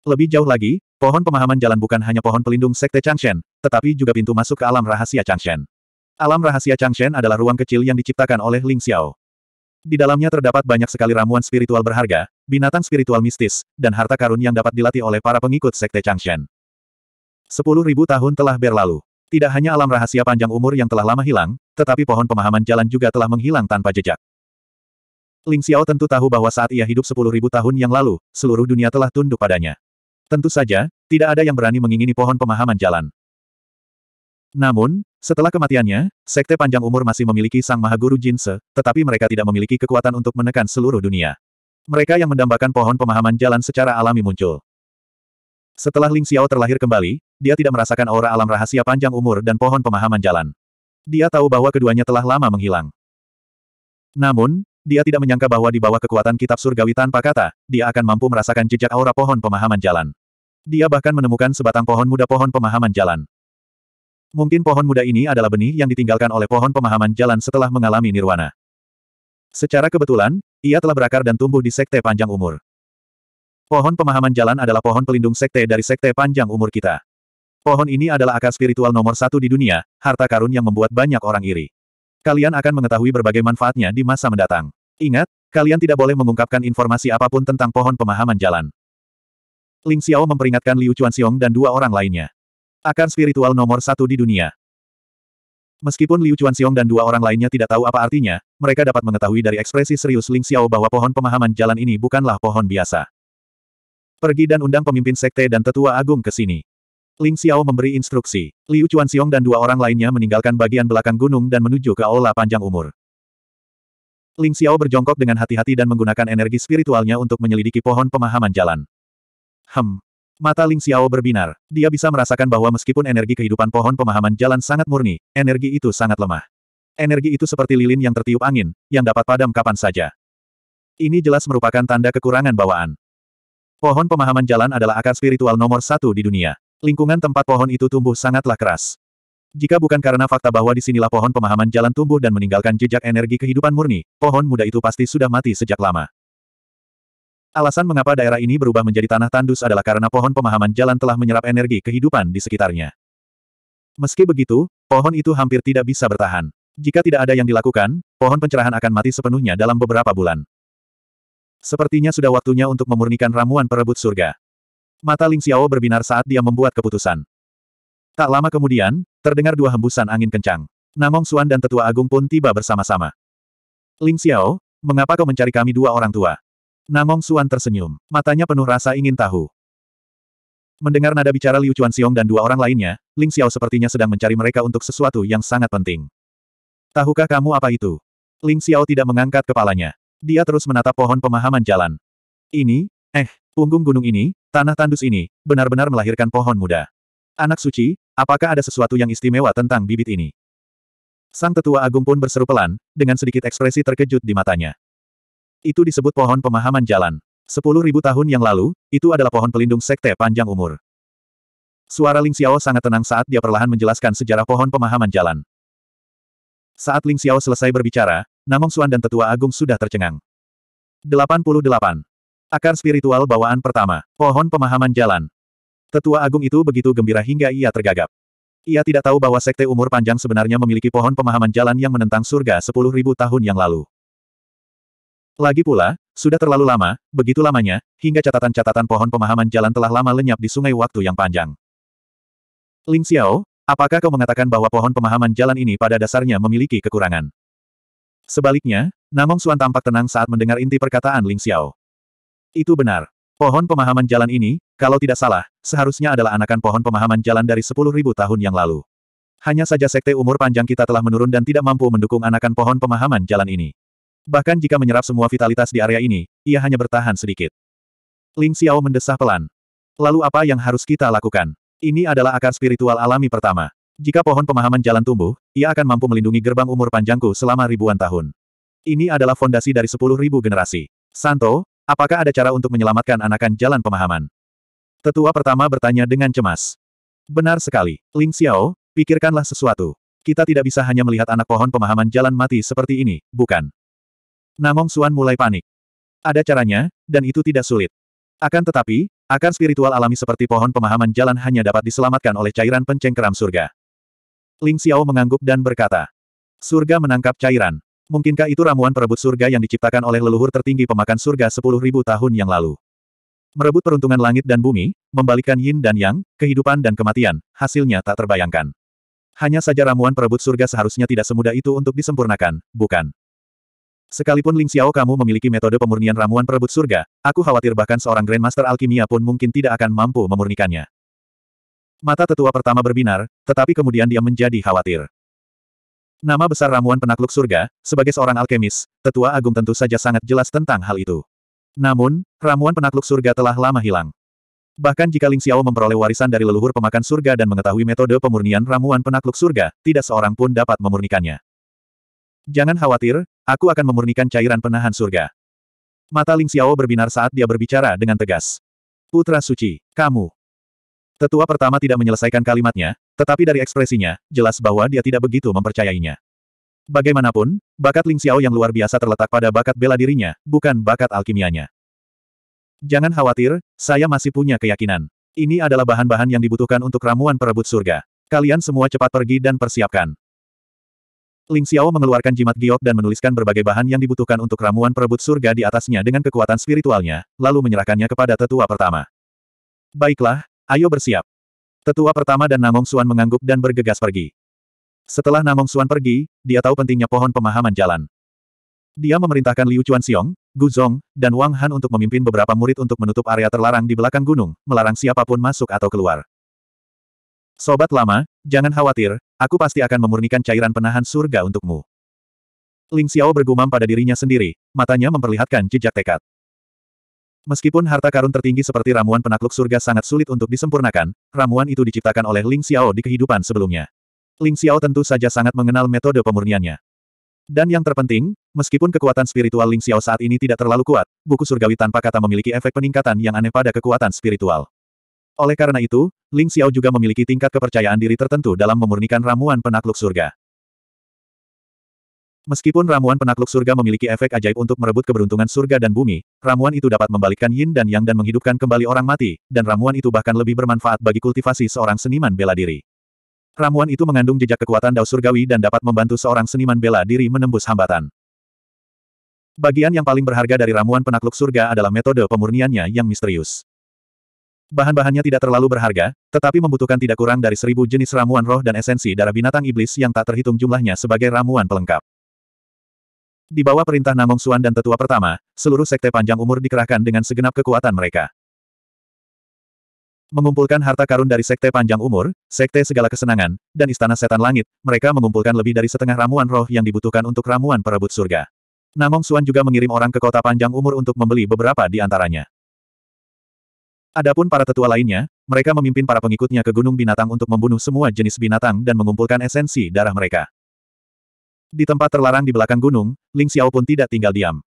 Lebih jauh lagi, pohon pemahaman jalan bukan hanya pohon pelindung Sekte Changshen, tetapi juga pintu masuk ke alam rahasia Changshen. Alam rahasia Changshen adalah ruang kecil yang diciptakan oleh Ling Xiao. Di dalamnya terdapat banyak sekali ramuan spiritual berharga, binatang spiritual mistis, dan harta karun yang dapat dilatih oleh para pengikut Sekte Changshen. Sepuluh ribu tahun telah berlalu. Tidak hanya alam rahasia panjang umur yang telah lama hilang, tetapi pohon pemahaman jalan juga telah menghilang tanpa jejak. Ling Xiao tentu tahu bahwa saat ia hidup sepuluh ribu tahun yang lalu, seluruh dunia telah tunduk padanya. Tentu saja, tidak ada yang berani mengingini pohon pemahaman jalan. Namun, setelah kematiannya, Sekte Panjang Umur masih memiliki Sang Maha Guru Jinse, tetapi mereka tidak memiliki kekuatan untuk menekan seluruh dunia. Mereka yang mendambakan pohon pemahaman jalan secara alami muncul. Setelah Ling Xiao terlahir kembali, dia tidak merasakan aura alam rahasia panjang umur dan pohon pemahaman jalan. Dia tahu bahwa keduanya telah lama menghilang. Namun, dia tidak menyangka bahwa di bawah kekuatan kitab surgawi tanpa kata, dia akan mampu merasakan jejak aura pohon pemahaman jalan. Dia bahkan menemukan sebatang pohon muda pohon pemahaman jalan. Mungkin pohon muda ini adalah benih yang ditinggalkan oleh pohon pemahaman jalan setelah mengalami nirwana. Secara kebetulan, ia telah berakar dan tumbuh di sekte panjang umur. Pohon pemahaman jalan adalah pohon pelindung sekte dari sekte panjang umur kita. Pohon ini adalah akar spiritual nomor satu di dunia, harta karun yang membuat banyak orang iri. Kalian akan mengetahui berbagai manfaatnya di masa mendatang. Ingat, kalian tidak boleh mengungkapkan informasi apapun tentang pohon pemahaman jalan. Ling Xiao memperingatkan Liu Chuanxiong dan dua orang lainnya. Akar spiritual nomor satu di dunia. Meskipun Liu Chuanxiong dan dua orang lainnya tidak tahu apa artinya, mereka dapat mengetahui dari ekspresi serius Ling Xiao bahwa pohon pemahaman jalan ini bukanlah pohon biasa. Pergi dan undang pemimpin sekte dan tetua agung ke sini. Ling Xiao memberi instruksi. Liu Chuanxiong dan dua orang lainnya meninggalkan bagian belakang gunung dan menuju ke Aula Panjang Umur. Ling Xiao berjongkok dengan hati-hati dan menggunakan energi spiritualnya untuk menyelidiki pohon pemahaman jalan. Hem. Mata Ling Xiao berbinar. Dia bisa merasakan bahwa meskipun energi kehidupan pohon pemahaman jalan sangat murni, energi itu sangat lemah. Energi itu seperti lilin yang tertiup angin, yang dapat padam kapan saja. Ini jelas merupakan tanda kekurangan bawaan. Pohon pemahaman jalan adalah akar spiritual nomor satu di dunia. Lingkungan tempat pohon itu tumbuh sangatlah keras. Jika bukan karena fakta bahwa di sinilah pohon pemahaman jalan tumbuh dan meninggalkan jejak energi kehidupan murni, pohon muda itu pasti sudah mati sejak lama. Alasan mengapa daerah ini berubah menjadi tanah tandus adalah karena pohon pemahaman jalan telah menyerap energi kehidupan di sekitarnya. Meski begitu, pohon itu hampir tidak bisa bertahan. Jika tidak ada yang dilakukan, pohon pencerahan akan mati sepenuhnya dalam beberapa bulan. Sepertinya sudah waktunya untuk memurnikan ramuan perebut surga. Mata Ling Xiao berbinar saat dia membuat keputusan. Tak lama kemudian, terdengar dua hembusan angin kencang. Namong Xuan dan Tetua Agung pun tiba bersama-sama. Ling Xiao, mengapa kau mencari kami dua orang tua? Namong Xuan tersenyum, matanya penuh rasa ingin tahu. Mendengar nada bicara Liu Chuan Xiong dan dua orang lainnya, Ling Xiao sepertinya sedang mencari mereka untuk sesuatu yang sangat penting. Tahukah kamu apa itu? Ling Xiao tidak mengangkat kepalanya. Dia terus menatap pohon pemahaman jalan. Ini, eh, punggung gunung ini, Tanah tandus ini, benar-benar melahirkan pohon muda. Anak suci, apakah ada sesuatu yang istimewa tentang bibit ini? Sang tetua agung pun berseru pelan, dengan sedikit ekspresi terkejut di matanya. Itu disebut pohon pemahaman jalan. Sepuluh ribu tahun yang lalu, itu adalah pohon pelindung sekte panjang umur. Suara Ling Xiao sangat tenang saat dia perlahan menjelaskan sejarah pohon pemahaman jalan. Saat Ling Xiao selesai berbicara, Namong Suan dan Tetua Agung sudah tercengang. 88. Akar spiritual bawaan pertama, pohon pemahaman jalan. Tetua agung itu begitu gembira hingga ia tergagap. Ia tidak tahu bahwa sekte umur panjang sebenarnya memiliki pohon pemahaman jalan yang menentang surga sepuluh ribu tahun yang lalu. Lagi pula, sudah terlalu lama, begitu lamanya, hingga catatan-catatan pohon pemahaman jalan telah lama lenyap di sungai waktu yang panjang. Ling Xiao, apakah kau mengatakan bahwa pohon pemahaman jalan ini pada dasarnya memiliki kekurangan? Sebaliknya, Namong Suan tampak tenang saat mendengar inti perkataan Ling Xiao. Itu benar. Pohon pemahaman jalan ini, kalau tidak salah, seharusnya adalah anakan pohon pemahaman jalan dari 10.000 tahun yang lalu. Hanya saja sekte umur panjang kita telah menurun dan tidak mampu mendukung anakan pohon pemahaman jalan ini. Bahkan jika menyerap semua vitalitas di area ini, ia hanya bertahan sedikit. Ling Xiao mendesah pelan. Lalu apa yang harus kita lakukan? Ini adalah akar spiritual alami pertama. Jika pohon pemahaman jalan tumbuh, ia akan mampu melindungi gerbang umur panjangku selama ribuan tahun. Ini adalah fondasi dari sepuluh ribu generasi. Santo, Apakah ada cara untuk menyelamatkan anakan jalan pemahaman? Tetua pertama bertanya dengan cemas. Benar sekali, Ling Xiao, pikirkanlah sesuatu. Kita tidak bisa hanya melihat anak pohon pemahaman jalan mati seperti ini, bukan? Namong Suan mulai panik. Ada caranya, dan itu tidak sulit. Akan tetapi, akar spiritual alami seperti pohon pemahaman jalan hanya dapat diselamatkan oleh cairan pencengkeram surga. Ling Xiao mengangguk dan berkata, Surga menangkap cairan. Mungkinkah itu ramuan perebut surga yang diciptakan oleh leluhur tertinggi pemakan surga sepuluh ribu tahun yang lalu? Merebut peruntungan langit dan bumi, membalikkan yin dan yang, kehidupan dan kematian, hasilnya tak terbayangkan. Hanya saja ramuan perebut surga seharusnya tidak semudah itu untuk disempurnakan, bukan? Sekalipun Ling Xiao kamu memiliki metode pemurnian ramuan perebut surga, aku khawatir bahkan seorang Grandmaster Alkimia pun mungkin tidak akan mampu memurnikannya. Mata tetua pertama berbinar, tetapi kemudian dia menjadi khawatir. Nama besar ramuan penakluk surga, sebagai seorang alkemis, tetua agung tentu saja sangat jelas tentang hal itu. Namun, ramuan penakluk surga telah lama hilang. Bahkan jika Ling Xiao memperoleh warisan dari leluhur pemakan surga dan mengetahui metode pemurnian ramuan penakluk surga, tidak seorang pun dapat memurnikannya. Jangan khawatir, aku akan memurnikan cairan penahan surga. Mata Ling Xiao berbinar saat dia berbicara dengan tegas. Putra Suci, kamu, Tetua pertama tidak menyelesaikan kalimatnya, tetapi dari ekspresinya, jelas bahwa dia tidak begitu mempercayainya. Bagaimanapun, bakat Ling Xiao yang luar biasa terletak pada bakat bela dirinya, bukan bakat alkimianya. Jangan khawatir, saya masih punya keyakinan. Ini adalah bahan-bahan yang dibutuhkan untuk ramuan perebut surga. Kalian semua cepat pergi dan persiapkan. Ling Xiao mengeluarkan jimat giok dan menuliskan berbagai bahan yang dibutuhkan untuk ramuan perebut surga di atasnya dengan kekuatan spiritualnya, lalu menyerahkannya kepada tetua pertama. Baiklah, Ayo bersiap. Tetua pertama dan Namong Suan mengangguk dan bergegas pergi. Setelah Namong Suan pergi, dia tahu pentingnya pohon pemahaman jalan. Dia memerintahkan Liu chuan xiong Gu Zong, dan Wang Han untuk memimpin beberapa murid untuk menutup area terlarang di belakang gunung, melarang siapapun masuk atau keluar. Sobat lama, jangan khawatir, aku pasti akan memurnikan cairan penahan surga untukmu. Ling Xiao bergumam pada dirinya sendiri, matanya memperlihatkan jejak tekad. Meskipun harta karun tertinggi seperti ramuan penakluk surga sangat sulit untuk disempurnakan, ramuan itu diciptakan oleh Ling Xiao di kehidupan sebelumnya. Ling Xiao tentu saja sangat mengenal metode pemurniannya. Dan yang terpenting, meskipun kekuatan spiritual Ling Xiao saat ini tidak terlalu kuat, buku surgawi tanpa kata memiliki efek peningkatan yang aneh pada kekuatan spiritual. Oleh karena itu, Ling Xiao juga memiliki tingkat kepercayaan diri tertentu dalam memurnikan ramuan penakluk surga. Meskipun ramuan penakluk surga memiliki efek ajaib untuk merebut keberuntungan surga dan bumi, ramuan itu dapat membalikkan yin dan yang dan menghidupkan kembali orang mati, dan ramuan itu bahkan lebih bermanfaat bagi kultivasi seorang seniman bela diri. Ramuan itu mengandung jejak kekuatan dao surgawi dan dapat membantu seorang seniman bela diri menembus hambatan. Bagian yang paling berharga dari ramuan penakluk surga adalah metode pemurniannya yang misterius. Bahan-bahannya tidak terlalu berharga, tetapi membutuhkan tidak kurang dari seribu jenis ramuan roh dan esensi darah binatang iblis yang tak terhitung jumlahnya sebagai ramuan pelengkap. Di bawah perintah Namong Suan dan tetua pertama, seluruh sekte panjang umur dikerahkan dengan segenap kekuatan mereka. Mengumpulkan harta karun dari sekte panjang umur, sekte segala kesenangan, dan istana setan langit, mereka mengumpulkan lebih dari setengah ramuan roh yang dibutuhkan untuk ramuan perebut surga. Namong Suan juga mengirim orang ke kota panjang umur untuk membeli beberapa di antaranya. Adapun para tetua lainnya, mereka memimpin para pengikutnya ke gunung binatang untuk membunuh semua jenis binatang dan mengumpulkan esensi darah mereka. Di tempat terlarang di belakang gunung, Ling Xiao pun tidak tinggal diam.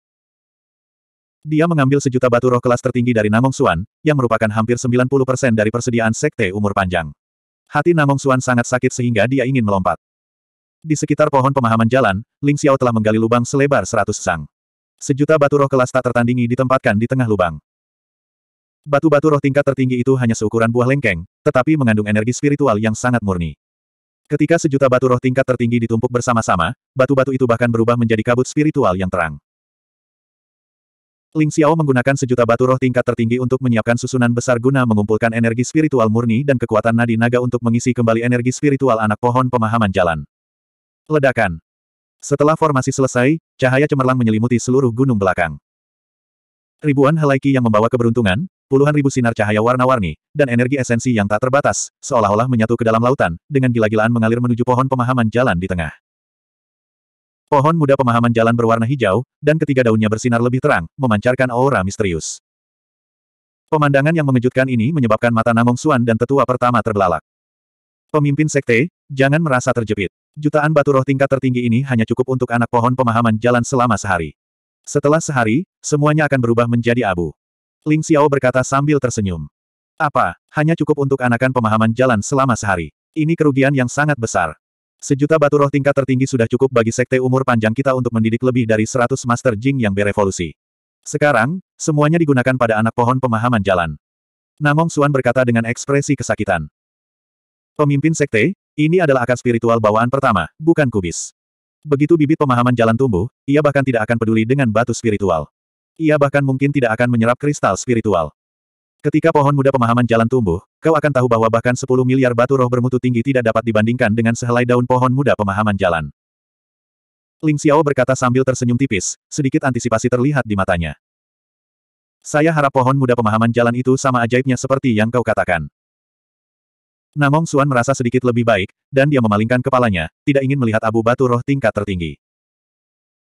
Dia mengambil sejuta batu roh kelas tertinggi dari Namong Xuan, yang merupakan hampir 90% dari persediaan sekte umur panjang. Hati Namong Xuan sangat sakit sehingga dia ingin melompat. Di sekitar pohon pemahaman jalan, Ling Xiao telah menggali lubang selebar seratus sang. Sejuta batu roh kelas tak tertandingi ditempatkan di tengah lubang. Batu-batu roh tingkat tertinggi itu hanya seukuran buah lengkeng, tetapi mengandung energi spiritual yang sangat murni. Ketika sejuta batu roh tingkat tertinggi ditumpuk bersama-sama, batu-batu itu bahkan berubah menjadi kabut spiritual yang terang. Ling Xiao menggunakan sejuta batu roh tingkat tertinggi untuk menyiapkan susunan besar guna mengumpulkan energi spiritual murni dan kekuatan nadi naga untuk mengisi kembali energi spiritual anak pohon pemahaman jalan. Ledakan. Setelah formasi selesai, cahaya cemerlang menyelimuti seluruh gunung belakang. Ribuan helai ki yang membawa keberuntungan, puluhan ribu sinar cahaya warna-warni, dan energi esensi yang tak terbatas, seolah-olah menyatu ke dalam lautan, dengan gila-gilaan mengalir menuju pohon pemahaman jalan di tengah. Pohon muda pemahaman jalan berwarna hijau, dan ketiga daunnya bersinar lebih terang, memancarkan aura misterius. Pemandangan yang mengejutkan ini menyebabkan mata Namong Suan dan tetua pertama terbelalak. Pemimpin sekte, jangan merasa terjepit. Jutaan batu roh tingkat tertinggi ini hanya cukup untuk anak pohon pemahaman jalan selama sehari. Setelah sehari, semuanya akan berubah menjadi abu. Ling Xiao berkata sambil tersenyum. Apa, hanya cukup untuk anakan pemahaman jalan selama sehari. Ini kerugian yang sangat besar. Sejuta batu roh tingkat tertinggi sudah cukup bagi sekte umur panjang kita untuk mendidik lebih dari seratus Master Jing yang berevolusi. Sekarang, semuanya digunakan pada anak pohon pemahaman jalan. Namong Suan berkata dengan ekspresi kesakitan. Pemimpin sekte, ini adalah akar spiritual bawaan pertama, bukan kubis. Begitu bibit pemahaman jalan tumbuh, ia bahkan tidak akan peduli dengan batu spiritual. Ia bahkan mungkin tidak akan menyerap kristal spiritual. Ketika pohon muda pemahaman jalan tumbuh, kau akan tahu bahwa bahkan 10 miliar batu roh bermutu tinggi tidak dapat dibandingkan dengan sehelai daun pohon muda pemahaman jalan. Ling Xiao berkata sambil tersenyum tipis, sedikit antisipasi terlihat di matanya. Saya harap pohon muda pemahaman jalan itu sama ajaibnya seperti yang kau katakan. Namong Suan merasa sedikit lebih baik, dan dia memalingkan kepalanya, tidak ingin melihat abu batu roh tingkat tertinggi.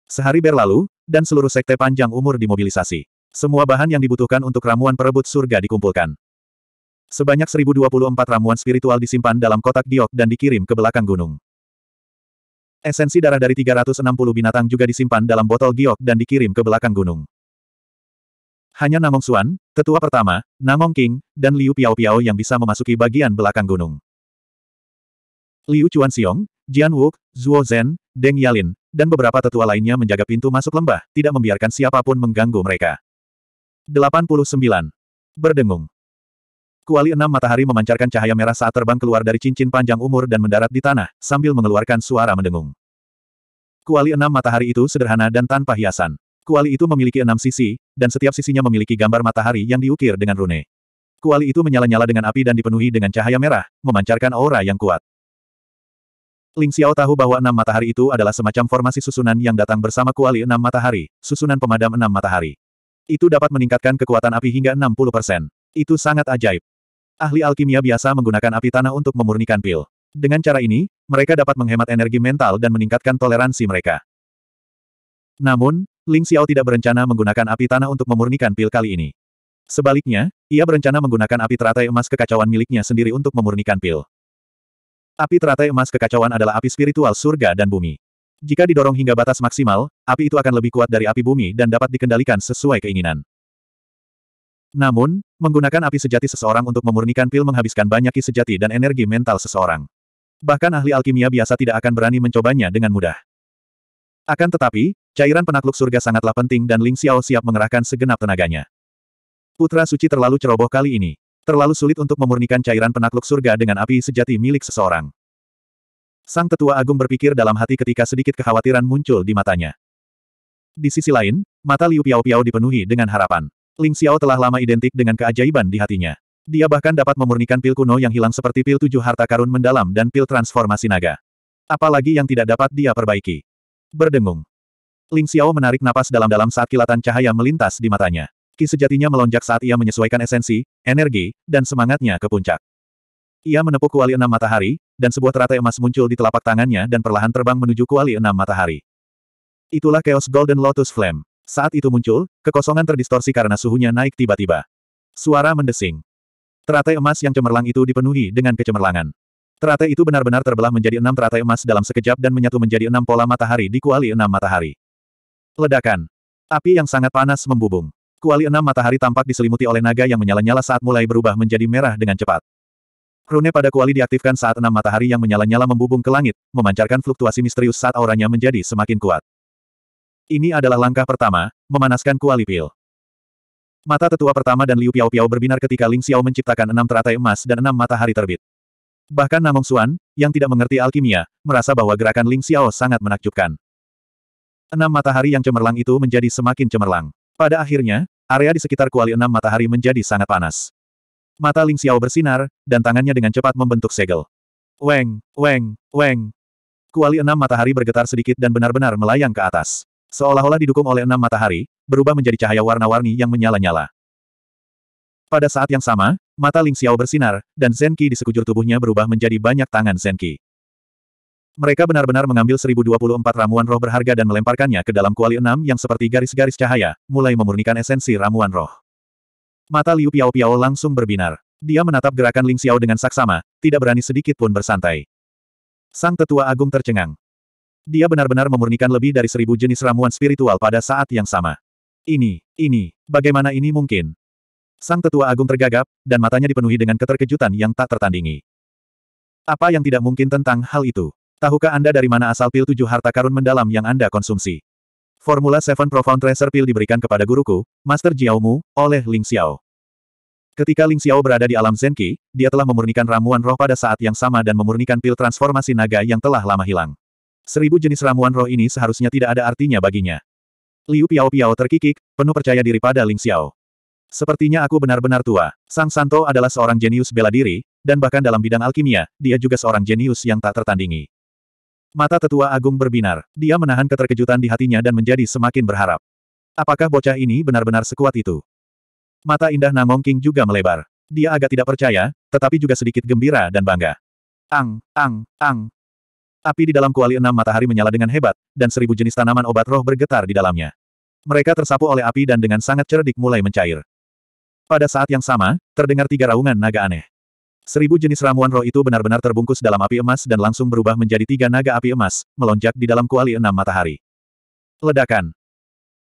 Sehari berlalu, dan seluruh sekte panjang umur dimobilisasi. Semua bahan yang dibutuhkan untuk ramuan perebut surga dikumpulkan. Sebanyak 1024 ramuan spiritual disimpan dalam kotak giok dan dikirim ke belakang gunung. Esensi darah dari 360 binatang juga disimpan dalam botol giok dan dikirim ke belakang gunung. Hanya Namong Xuan, tetua pertama, Namong King, dan Liu Piao Piao yang bisa memasuki bagian belakang gunung. Liu Xiong, Jian Wuk, Zhuo Zhen, Deng Yalin, dan beberapa tetua lainnya menjaga pintu masuk lembah, tidak membiarkan siapapun mengganggu mereka. 89. Berdengung. Kuali enam matahari memancarkan cahaya merah saat terbang keluar dari cincin panjang umur dan mendarat di tanah, sambil mengeluarkan suara mendengung. Kuali enam matahari itu sederhana dan tanpa hiasan. Kuali itu memiliki enam sisi, dan setiap sisinya memiliki gambar matahari yang diukir dengan rune. Kuali itu menyala-nyala dengan api dan dipenuhi dengan cahaya merah, memancarkan aura yang kuat. Ling Xiao tahu bahwa enam matahari itu adalah semacam formasi susunan yang datang bersama kuali enam matahari, susunan pemadam enam matahari. Itu dapat meningkatkan kekuatan api hingga 60%. Itu sangat ajaib. Ahli alkimia biasa menggunakan api tanah untuk memurnikan pil. Dengan cara ini, mereka dapat menghemat energi mental dan meningkatkan toleransi mereka. Namun, Ling Xiao tidak berencana menggunakan api tanah untuk memurnikan pil kali ini. Sebaliknya, ia berencana menggunakan api teratai emas kekacauan miliknya sendiri untuk memurnikan pil. Api teratai emas kekacauan adalah api spiritual surga dan bumi. Jika didorong hingga batas maksimal, api itu akan lebih kuat dari api bumi dan dapat dikendalikan sesuai keinginan. Namun, menggunakan api sejati seseorang untuk memurnikan pil menghabiskan banyak ki sejati dan energi mental seseorang. Bahkan ahli alkimia biasa tidak akan berani mencobanya dengan mudah. Akan tetapi, cairan penakluk surga sangatlah penting dan Ling Xiao siap mengerahkan segenap tenaganya. Putra suci terlalu ceroboh kali ini. Terlalu sulit untuk memurnikan cairan penakluk surga dengan api sejati milik seseorang. Sang tetua agung berpikir dalam hati ketika sedikit kekhawatiran muncul di matanya. Di sisi lain, mata Liu Piao Piao dipenuhi dengan harapan. Ling Xiao telah lama identik dengan keajaiban di hatinya. Dia bahkan dapat memurnikan pil kuno yang hilang seperti pil tujuh harta karun mendalam dan pil transformasi naga. Apalagi yang tidak dapat dia perbaiki. Berdengung. Ling Xiao menarik napas dalam-dalam saat kilatan cahaya melintas di matanya. Ki sejatinya melonjak saat ia menyesuaikan esensi, energi, dan semangatnya ke puncak. Ia menepuk kuali enam matahari, dan sebuah teratai emas muncul di telapak tangannya dan perlahan terbang menuju kuali enam matahari. Itulah Chaos Golden Lotus Flame. Saat itu muncul, kekosongan terdistorsi karena suhunya naik tiba-tiba. Suara mendesing. Teratai emas yang cemerlang itu dipenuhi dengan kecemerlangan. Teratai itu benar-benar terbelah menjadi enam teratai emas dalam sekejap dan menyatu menjadi enam pola matahari di kuali enam matahari. Ledakan. Api yang sangat panas membubung. Kuali enam matahari tampak diselimuti oleh naga yang menyala-nyala saat mulai berubah menjadi merah dengan cepat. Rune pada kuali diaktifkan saat enam matahari yang menyala-nyala membubung ke langit, memancarkan fluktuasi misterius saat auranya menjadi semakin kuat. Ini adalah langkah pertama, memanaskan kuali pil. Mata tetua pertama dan Liu Piao Piao berbinar ketika Ling Xiao menciptakan enam teratai emas dan enam matahari terbit. Bahkan Namong Suan, yang tidak mengerti alkimia, merasa bahwa gerakan Ling Xiao sangat menakjubkan. Enam matahari yang cemerlang itu menjadi semakin cemerlang. Pada akhirnya, Area di sekitar kuali enam matahari menjadi sangat panas. Mata Ling Xiao bersinar, dan tangannya dengan cepat membentuk segel. Weng, weng, weng. Kuali enam matahari bergetar sedikit dan benar-benar melayang ke atas. Seolah-olah didukung oleh enam matahari, berubah menjadi cahaya warna-warni yang menyala-nyala. Pada saat yang sama, mata Ling Xiao bersinar, dan Zenki di sekujur tubuhnya berubah menjadi banyak tangan Zenki. Mereka benar-benar mengambil 1024 ramuan roh berharga dan melemparkannya ke dalam kuali enam yang seperti garis-garis cahaya, mulai memurnikan esensi ramuan roh. Mata Liu Piao Piao langsung berbinar. Dia menatap gerakan Ling Xiao dengan saksama, tidak berani sedikit pun bersantai. Sang tetua agung tercengang. Dia benar-benar memurnikan lebih dari seribu jenis ramuan spiritual pada saat yang sama. Ini, ini, bagaimana ini mungkin? Sang tetua agung tergagap, dan matanya dipenuhi dengan keterkejutan yang tak tertandingi. Apa yang tidak mungkin tentang hal itu? Tahukah Anda dari mana asal pil tujuh harta karun mendalam yang Anda konsumsi? Formula Seven Profound Treasure Pil diberikan kepada guruku, Master Jiaomu, oleh Ling Xiao. Ketika Ling Xiao berada di alam Zenki, dia telah memurnikan ramuan roh pada saat yang sama dan memurnikan pil transformasi naga yang telah lama hilang. Seribu jenis ramuan roh ini seharusnya tidak ada artinya baginya. Liu Piao Piao terkikik, penuh percaya diri pada Ling Xiao. Sepertinya aku benar-benar tua. Sang Santo adalah seorang jenius bela diri, dan bahkan dalam bidang alkimia, dia juga seorang jenius yang tak tertandingi. Mata tetua agung berbinar. Dia menahan keterkejutan di hatinya dan menjadi semakin berharap. Apakah bocah ini benar-benar sekuat itu? Mata indah Namong King juga melebar. Dia agak tidak percaya, tetapi juga sedikit gembira dan bangga. Ang, ang, ang. Api di dalam kuali enam matahari menyala dengan hebat, dan seribu jenis tanaman obat roh bergetar di dalamnya. Mereka tersapu oleh api dan dengan sangat cerdik mulai mencair. Pada saat yang sama, terdengar tiga raungan naga aneh. Seribu jenis ramuan roh itu benar-benar terbungkus dalam api emas dan langsung berubah menjadi tiga naga api emas, melonjak di dalam kuali enam matahari. Ledakan.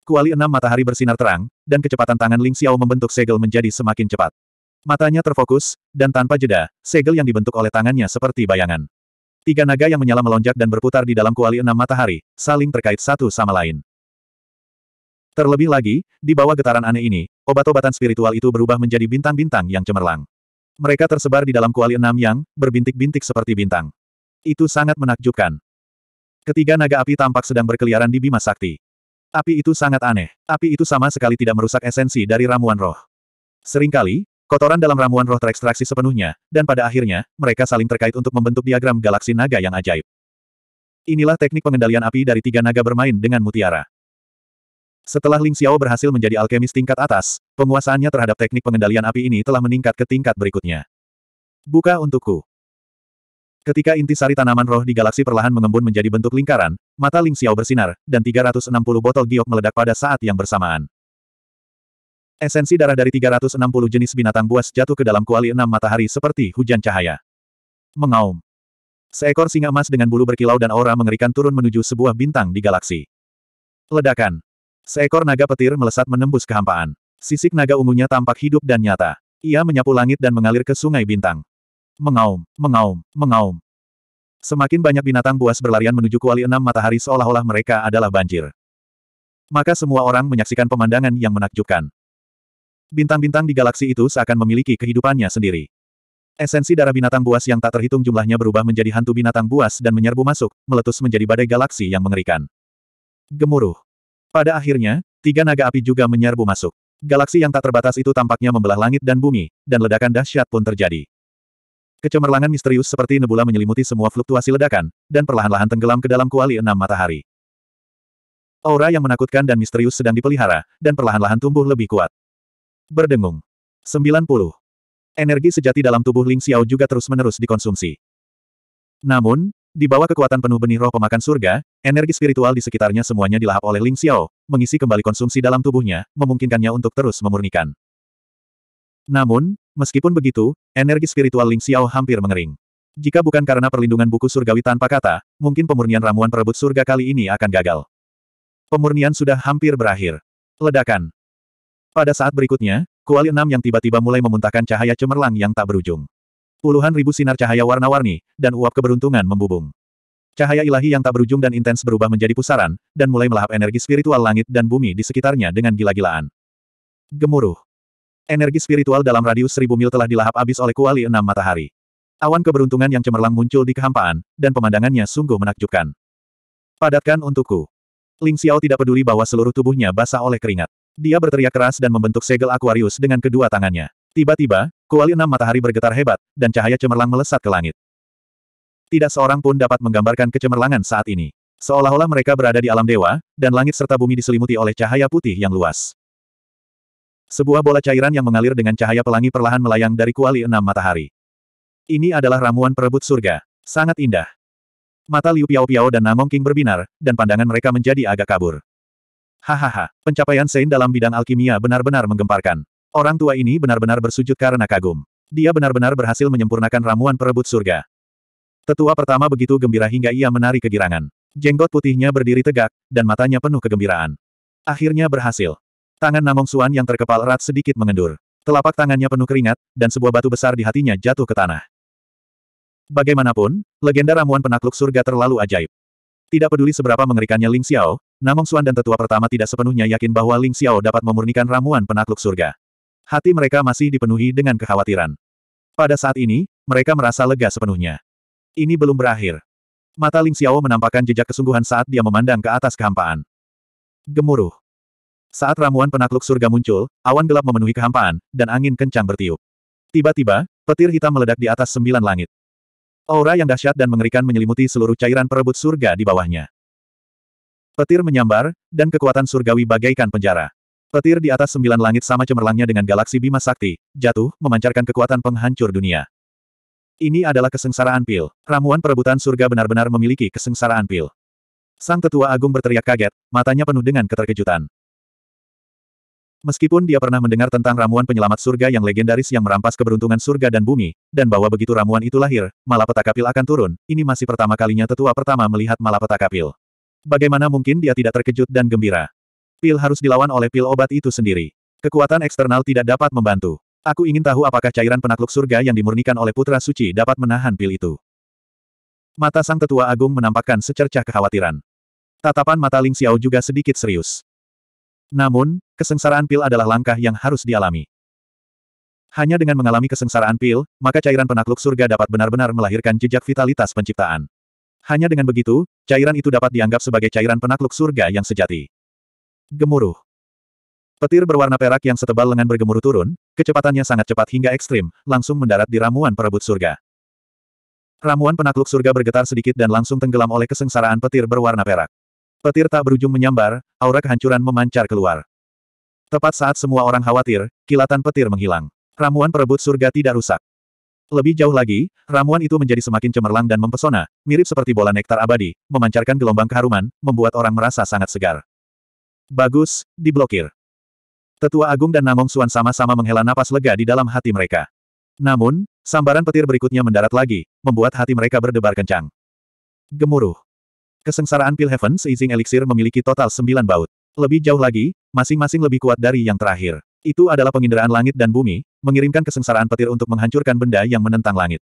Kuali enam matahari bersinar terang, dan kecepatan tangan Ling Xiao membentuk segel menjadi semakin cepat. Matanya terfokus, dan tanpa jeda, segel yang dibentuk oleh tangannya seperti bayangan. Tiga naga yang menyala melonjak dan berputar di dalam kuali enam matahari, saling terkait satu sama lain. Terlebih lagi, di bawah getaran aneh ini, obat-obatan spiritual itu berubah menjadi bintang-bintang yang cemerlang. Mereka tersebar di dalam kuali enam yang, berbintik-bintik seperti bintang. Itu sangat menakjubkan. Ketiga naga api tampak sedang berkeliaran di Bima Sakti. Api itu sangat aneh. Api itu sama sekali tidak merusak esensi dari ramuan roh. Seringkali, kotoran dalam ramuan roh terekstraksi sepenuhnya, dan pada akhirnya, mereka saling terkait untuk membentuk diagram galaksi naga yang ajaib. Inilah teknik pengendalian api dari tiga naga bermain dengan mutiara. Setelah Ling Xiao berhasil menjadi alkemis tingkat atas, penguasaannya terhadap teknik pengendalian api ini telah meningkat ke tingkat berikutnya. Buka untukku. Ketika inti sari tanaman roh di galaksi perlahan mengembun menjadi bentuk lingkaran, mata Ling Xiao bersinar, dan 360 botol giok meledak pada saat yang bersamaan. Esensi darah dari 360 jenis binatang buas jatuh ke dalam kuali enam matahari seperti hujan cahaya. Mengaum. Seekor singa emas dengan bulu berkilau dan aura mengerikan turun menuju sebuah bintang di galaksi. Ledakan. Seekor naga petir melesat menembus kehampaan. Sisik naga ungunya tampak hidup dan nyata. Ia menyapu langit dan mengalir ke sungai bintang. Mengaum, mengaum, mengaum. Semakin banyak binatang buas berlarian menuju kuali enam matahari seolah-olah mereka adalah banjir. Maka semua orang menyaksikan pemandangan yang menakjubkan. Bintang-bintang di galaksi itu seakan memiliki kehidupannya sendiri. Esensi darah binatang buas yang tak terhitung jumlahnya berubah menjadi hantu binatang buas dan menyerbu masuk, meletus menjadi badai galaksi yang mengerikan. Gemuruh. Pada akhirnya, tiga naga api juga menyerbu masuk. Galaksi yang tak terbatas itu tampaknya membelah langit dan bumi, dan ledakan dahsyat pun terjadi. Kecemerlangan misterius seperti nebula menyelimuti semua fluktuasi ledakan, dan perlahan-lahan tenggelam ke dalam kuali enam matahari. Aura yang menakutkan dan misterius sedang dipelihara, dan perlahan-lahan tumbuh lebih kuat. Berdengung. 90. Energi sejati dalam tubuh Ling Xiao juga terus-menerus dikonsumsi. Namun, di bawah kekuatan penuh benih roh pemakan surga, energi spiritual di sekitarnya semuanya dilahap oleh Ling Xiao, mengisi kembali konsumsi dalam tubuhnya, memungkinkannya untuk terus memurnikan. Namun, meskipun begitu, energi spiritual Ling Xiao hampir mengering. Jika bukan karena perlindungan buku surgawi tanpa kata, mungkin pemurnian ramuan perebut surga kali ini akan gagal. Pemurnian sudah hampir berakhir. Ledakan. Pada saat berikutnya, kuali enam yang tiba-tiba mulai memuntahkan cahaya cemerlang yang tak berujung. Puluhan ribu sinar cahaya warna-warni, dan uap keberuntungan membubung. Cahaya ilahi yang tak berujung dan intens berubah menjadi pusaran, dan mulai melahap energi spiritual langit dan bumi di sekitarnya dengan gila-gilaan. Gemuruh. Energi spiritual dalam radius seribu mil telah dilahap habis oleh kuali enam matahari. Awan keberuntungan yang cemerlang muncul di kehampaan, dan pemandangannya sungguh menakjubkan. Padatkan untukku. Ling Xiao tidak peduli bahwa seluruh tubuhnya basah oleh keringat. Dia berteriak keras dan membentuk segel Aquarius dengan kedua tangannya. Tiba-tiba, Kuali enam matahari bergetar hebat, dan cahaya cemerlang melesat ke langit. Tidak seorang pun dapat menggambarkan kecemerlangan saat ini. Seolah-olah mereka berada di alam dewa, dan langit serta bumi diselimuti oleh cahaya putih yang luas. Sebuah bola cairan yang mengalir dengan cahaya pelangi perlahan melayang dari kuali enam matahari. Ini adalah ramuan perebut surga. Sangat indah. Mata Liu Piao Piao dan Namong King berbinar, dan pandangan mereka menjadi agak kabur. Hahaha, pencapaian Sein dalam bidang alkimia benar-benar menggemparkan. Orang tua ini benar-benar bersujud karena kagum. Dia benar-benar berhasil menyempurnakan ramuan perebut surga. Tetua pertama begitu gembira hingga ia menari kegirangan. Jenggot putihnya berdiri tegak, dan matanya penuh kegembiraan. Akhirnya berhasil. Tangan Namong Suan yang terkepal erat sedikit mengendur. Telapak tangannya penuh keringat, dan sebuah batu besar di hatinya jatuh ke tanah. Bagaimanapun, legenda ramuan penakluk surga terlalu ajaib. Tidak peduli seberapa mengerikannya Ling Xiao, Namong Suan dan tetua pertama tidak sepenuhnya yakin bahwa Ling Xiao dapat memurnikan ramuan penakluk surga hati mereka masih dipenuhi dengan kekhawatiran. Pada saat ini, mereka merasa lega sepenuhnya. Ini belum berakhir. Mata Ling Xiao menampakkan jejak kesungguhan saat dia memandang ke atas kehampaan. Gemuruh. Saat ramuan penakluk surga muncul, awan gelap memenuhi kehampaan, dan angin kencang bertiup. Tiba-tiba, petir hitam meledak di atas sembilan langit. Aura yang dahsyat dan mengerikan menyelimuti seluruh cairan perebut surga di bawahnya. Petir menyambar, dan kekuatan surgawi bagaikan penjara. Petir di atas sembilan langit sama cemerlangnya dengan galaksi Bima Sakti, jatuh, memancarkan kekuatan penghancur dunia. Ini adalah kesengsaraan pil. Ramuan perebutan surga benar-benar memiliki kesengsaraan pil. Sang tetua agung berteriak kaget, matanya penuh dengan keterkejutan. Meskipun dia pernah mendengar tentang ramuan penyelamat surga yang legendaris yang merampas keberuntungan surga dan bumi, dan bahwa begitu ramuan itu lahir, malapetaka pil akan turun, ini masih pertama kalinya tetua pertama melihat malapetaka pil. Bagaimana mungkin dia tidak terkejut dan gembira? Pil harus dilawan oleh pil obat itu sendiri. Kekuatan eksternal tidak dapat membantu. Aku ingin tahu apakah cairan penakluk surga yang dimurnikan oleh Putra Suci dapat menahan pil itu. Mata Sang Tetua Agung menampakkan secercah kekhawatiran. Tatapan mata Ling Xiao juga sedikit serius. Namun, kesengsaraan pil adalah langkah yang harus dialami. Hanya dengan mengalami kesengsaraan pil, maka cairan penakluk surga dapat benar-benar melahirkan jejak vitalitas penciptaan. Hanya dengan begitu, cairan itu dapat dianggap sebagai cairan penakluk surga yang sejati. Gemuruh. Petir berwarna perak yang setebal lengan bergemuruh turun, kecepatannya sangat cepat hingga ekstrim, langsung mendarat di ramuan perebut surga. Ramuan penakluk surga bergetar sedikit dan langsung tenggelam oleh kesengsaraan petir berwarna perak. Petir tak berujung menyambar, aura kehancuran memancar keluar. Tepat saat semua orang khawatir, kilatan petir menghilang. Ramuan perebut surga tidak rusak. Lebih jauh lagi, ramuan itu menjadi semakin cemerlang dan mempesona, mirip seperti bola nektar abadi, memancarkan gelombang keharuman, membuat orang merasa sangat segar. Bagus, diblokir. Tetua Agung dan Namong Suan sama-sama menghela napas lega di dalam hati mereka. Namun, sambaran petir berikutnya mendarat lagi, membuat hati mereka berdebar kencang. Gemuruh. Kesengsaraan Pil Heaven seizing eliksir memiliki total sembilan baut. Lebih jauh lagi, masing-masing lebih kuat dari yang terakhir. Itu adalah penginderaan langit dan bumi, mengirimkan kesengsaraan petir untuk menghancurkan benda yang menentang langit.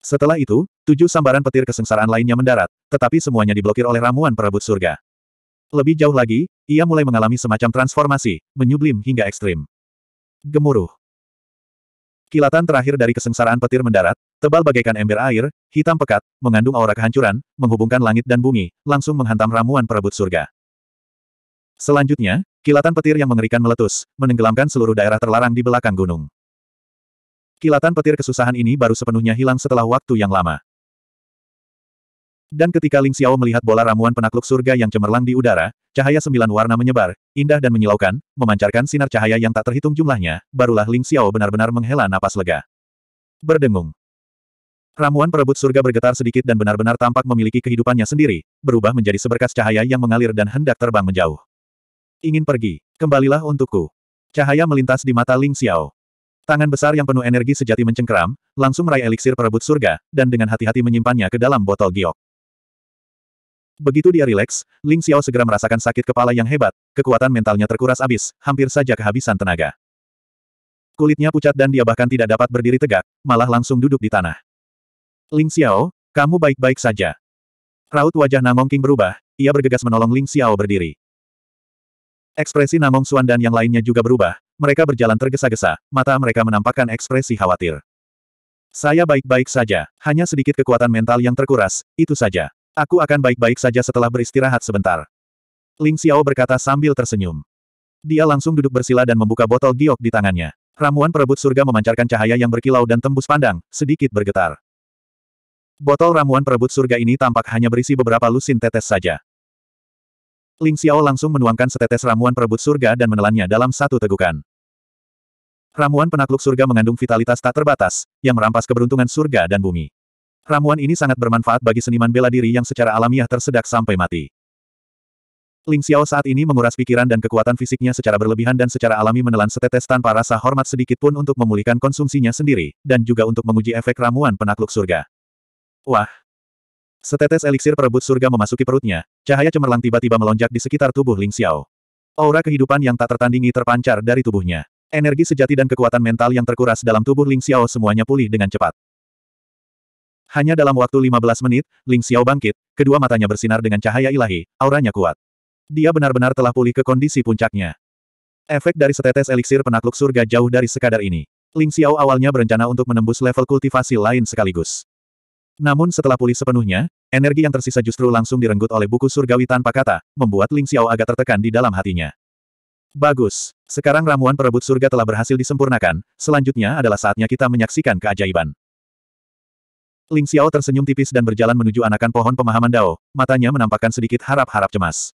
Setelah itu, tujuh sambaran petir kesengsaraan lainnya mendarat, tetapi semuanya diblokir oleh ramuan perebut surga. Lebih jauh lagi, ia mulai mengalami semacam transformasi, menyublim hingga ekstrim. Gemuruh. Kilatan terakhir dari kesengsaraan petir mendarat, tebal bagaikan ember air, hitam pekat, mengandung aura kehancuran, menghubungkan langit dan bumi, langsung menghantam ramuan perebut surga. Selanjutnya, kilatan petir yang mengerikan meletus, menenggelamkan seluruh daerah terlarang di belakang gunung. Kilatan petir kesusahan ini baru sepenuhnya hilang setelah waktu yang lama. Dan ketika Ling Xiao melihat bola ramuan penakluk surga yang cemerlang di udara, cahaya sembilan warna menyebar, indah dan menyilaukan, memancarkan sinar cahaya yang tak terhitung jumlahnya, barulah Ling Xiao benar-benar menghela napas lega. Berdengung. Ramuan perebut surga bergetar sedikit dan benar-benar tampak memiliki kehidupannya sendiri, berubah menjadi seberkas cahaya yang mengalir dan hendak terbang menjauh. Ingin pergi, kembalilah untukku. Cahaya melintas di mata Ling Xiao. Tangan besar yang penuh energi sejati mencengkeram, langsung meraih eliksir perebut surga, dan dengan hati-hati menyimpannya ke dalam botol giok. Begitu dia rileks, Ling Xiao segera merasakan sakit kepala yang hebat, kekuatan mentalnya terkuras abis, hampir saja kehabisan tenaga. Kulitnya pucat dan dia bahkan tidak dapat berdiri tegak, malah langsung duduk di tanah. Ling Xiao, kamu baik-baik saja. Raut wajah Namong King berubah, ia bergegas menolong Ling Xiao berdiri. Ekspresi Namong Suan dan yang lainnya juga berubah, mereka berjalan tergesa-gesa, mata mereka menampakkan ekspresi khawatir. Saya baik-baik saja, hanya sedikit kekuatan mental yang terkuras, itu saja. Aku akan baik-baik saja setelah beristirahat sebentar. Ling Xiao berkata sambil tersenyum. Dia langsung duduk bersila dan membuka botol giok di tangannya. Ramuan perebut surga memancarkan cahaya yang berkilau dan tembus pandang, sedikit bergetar. Botol ramuan perebut surga ini tampak hanya berisi beberapa lusin tetes saja. Ling Xiao langsung menuangkan setetes ramuan perebut surga dan menelannya dalam satu tegukan. Ramuan penakluk surga mengandung vitalitas tak terbatas, yang merampas keberuntungan surga dan bumi. Ramuan ini sangat bermanfaat bagi seniman bela diri yang secara alamiah tersedak sampai mati. Ling Xiao saat ini menguras pikiran dan kekuatan fisiknya secara berlebihan dan secara alami menelan setetes tanpa rasa hormat sedikit pun untuk memulihkan konsumsinya sendiri, dan juga untuk menguji efek ramuan penakluk surga. Wah! Setetes eliksir perebut surga memasuki perutnya, cahaya cemerlang tiba-tiba melonjak di sekitar tubuh Ling Xiao. Aura kehidupan yang tak tertandingi terpancar dari tubuhnya. Energi sejati dan kekuatan mental yang terkuras dalam tubuh Ling Xiao semuanya pulih dengan cepat. Hanya dalam waktu 15 menit, Ling Xiao bangkit, kedua matanya bersinar dengan cahaya ilahi, auranya kuat. Dia benar-benar telah pulih ke kondisi puncaknya. Efek dari setetes eliksir penakluk surga jauh dari sekadar ini. Ling Xiao awalnya berencana untuk menembus level kultivasi lain sekaligus. Namun setelah pulih sepenuhnya, energi yang tersisa justru langsung direnggut oleh buku surgawi tanpa kata, membuat Ling Xiao agak tertekan di dalam hatinya. Bagus. Sekarang ramuan perebut surga telah berhasil disempurnakan, selanjutnya adalah saatnya kita menyaksikan keajaiban. Ling Xiao tersenyum tipis dan berjalan menuju anakan pohon pemahaman Dao, matanya menampakkan sedikit harap-harap cemas.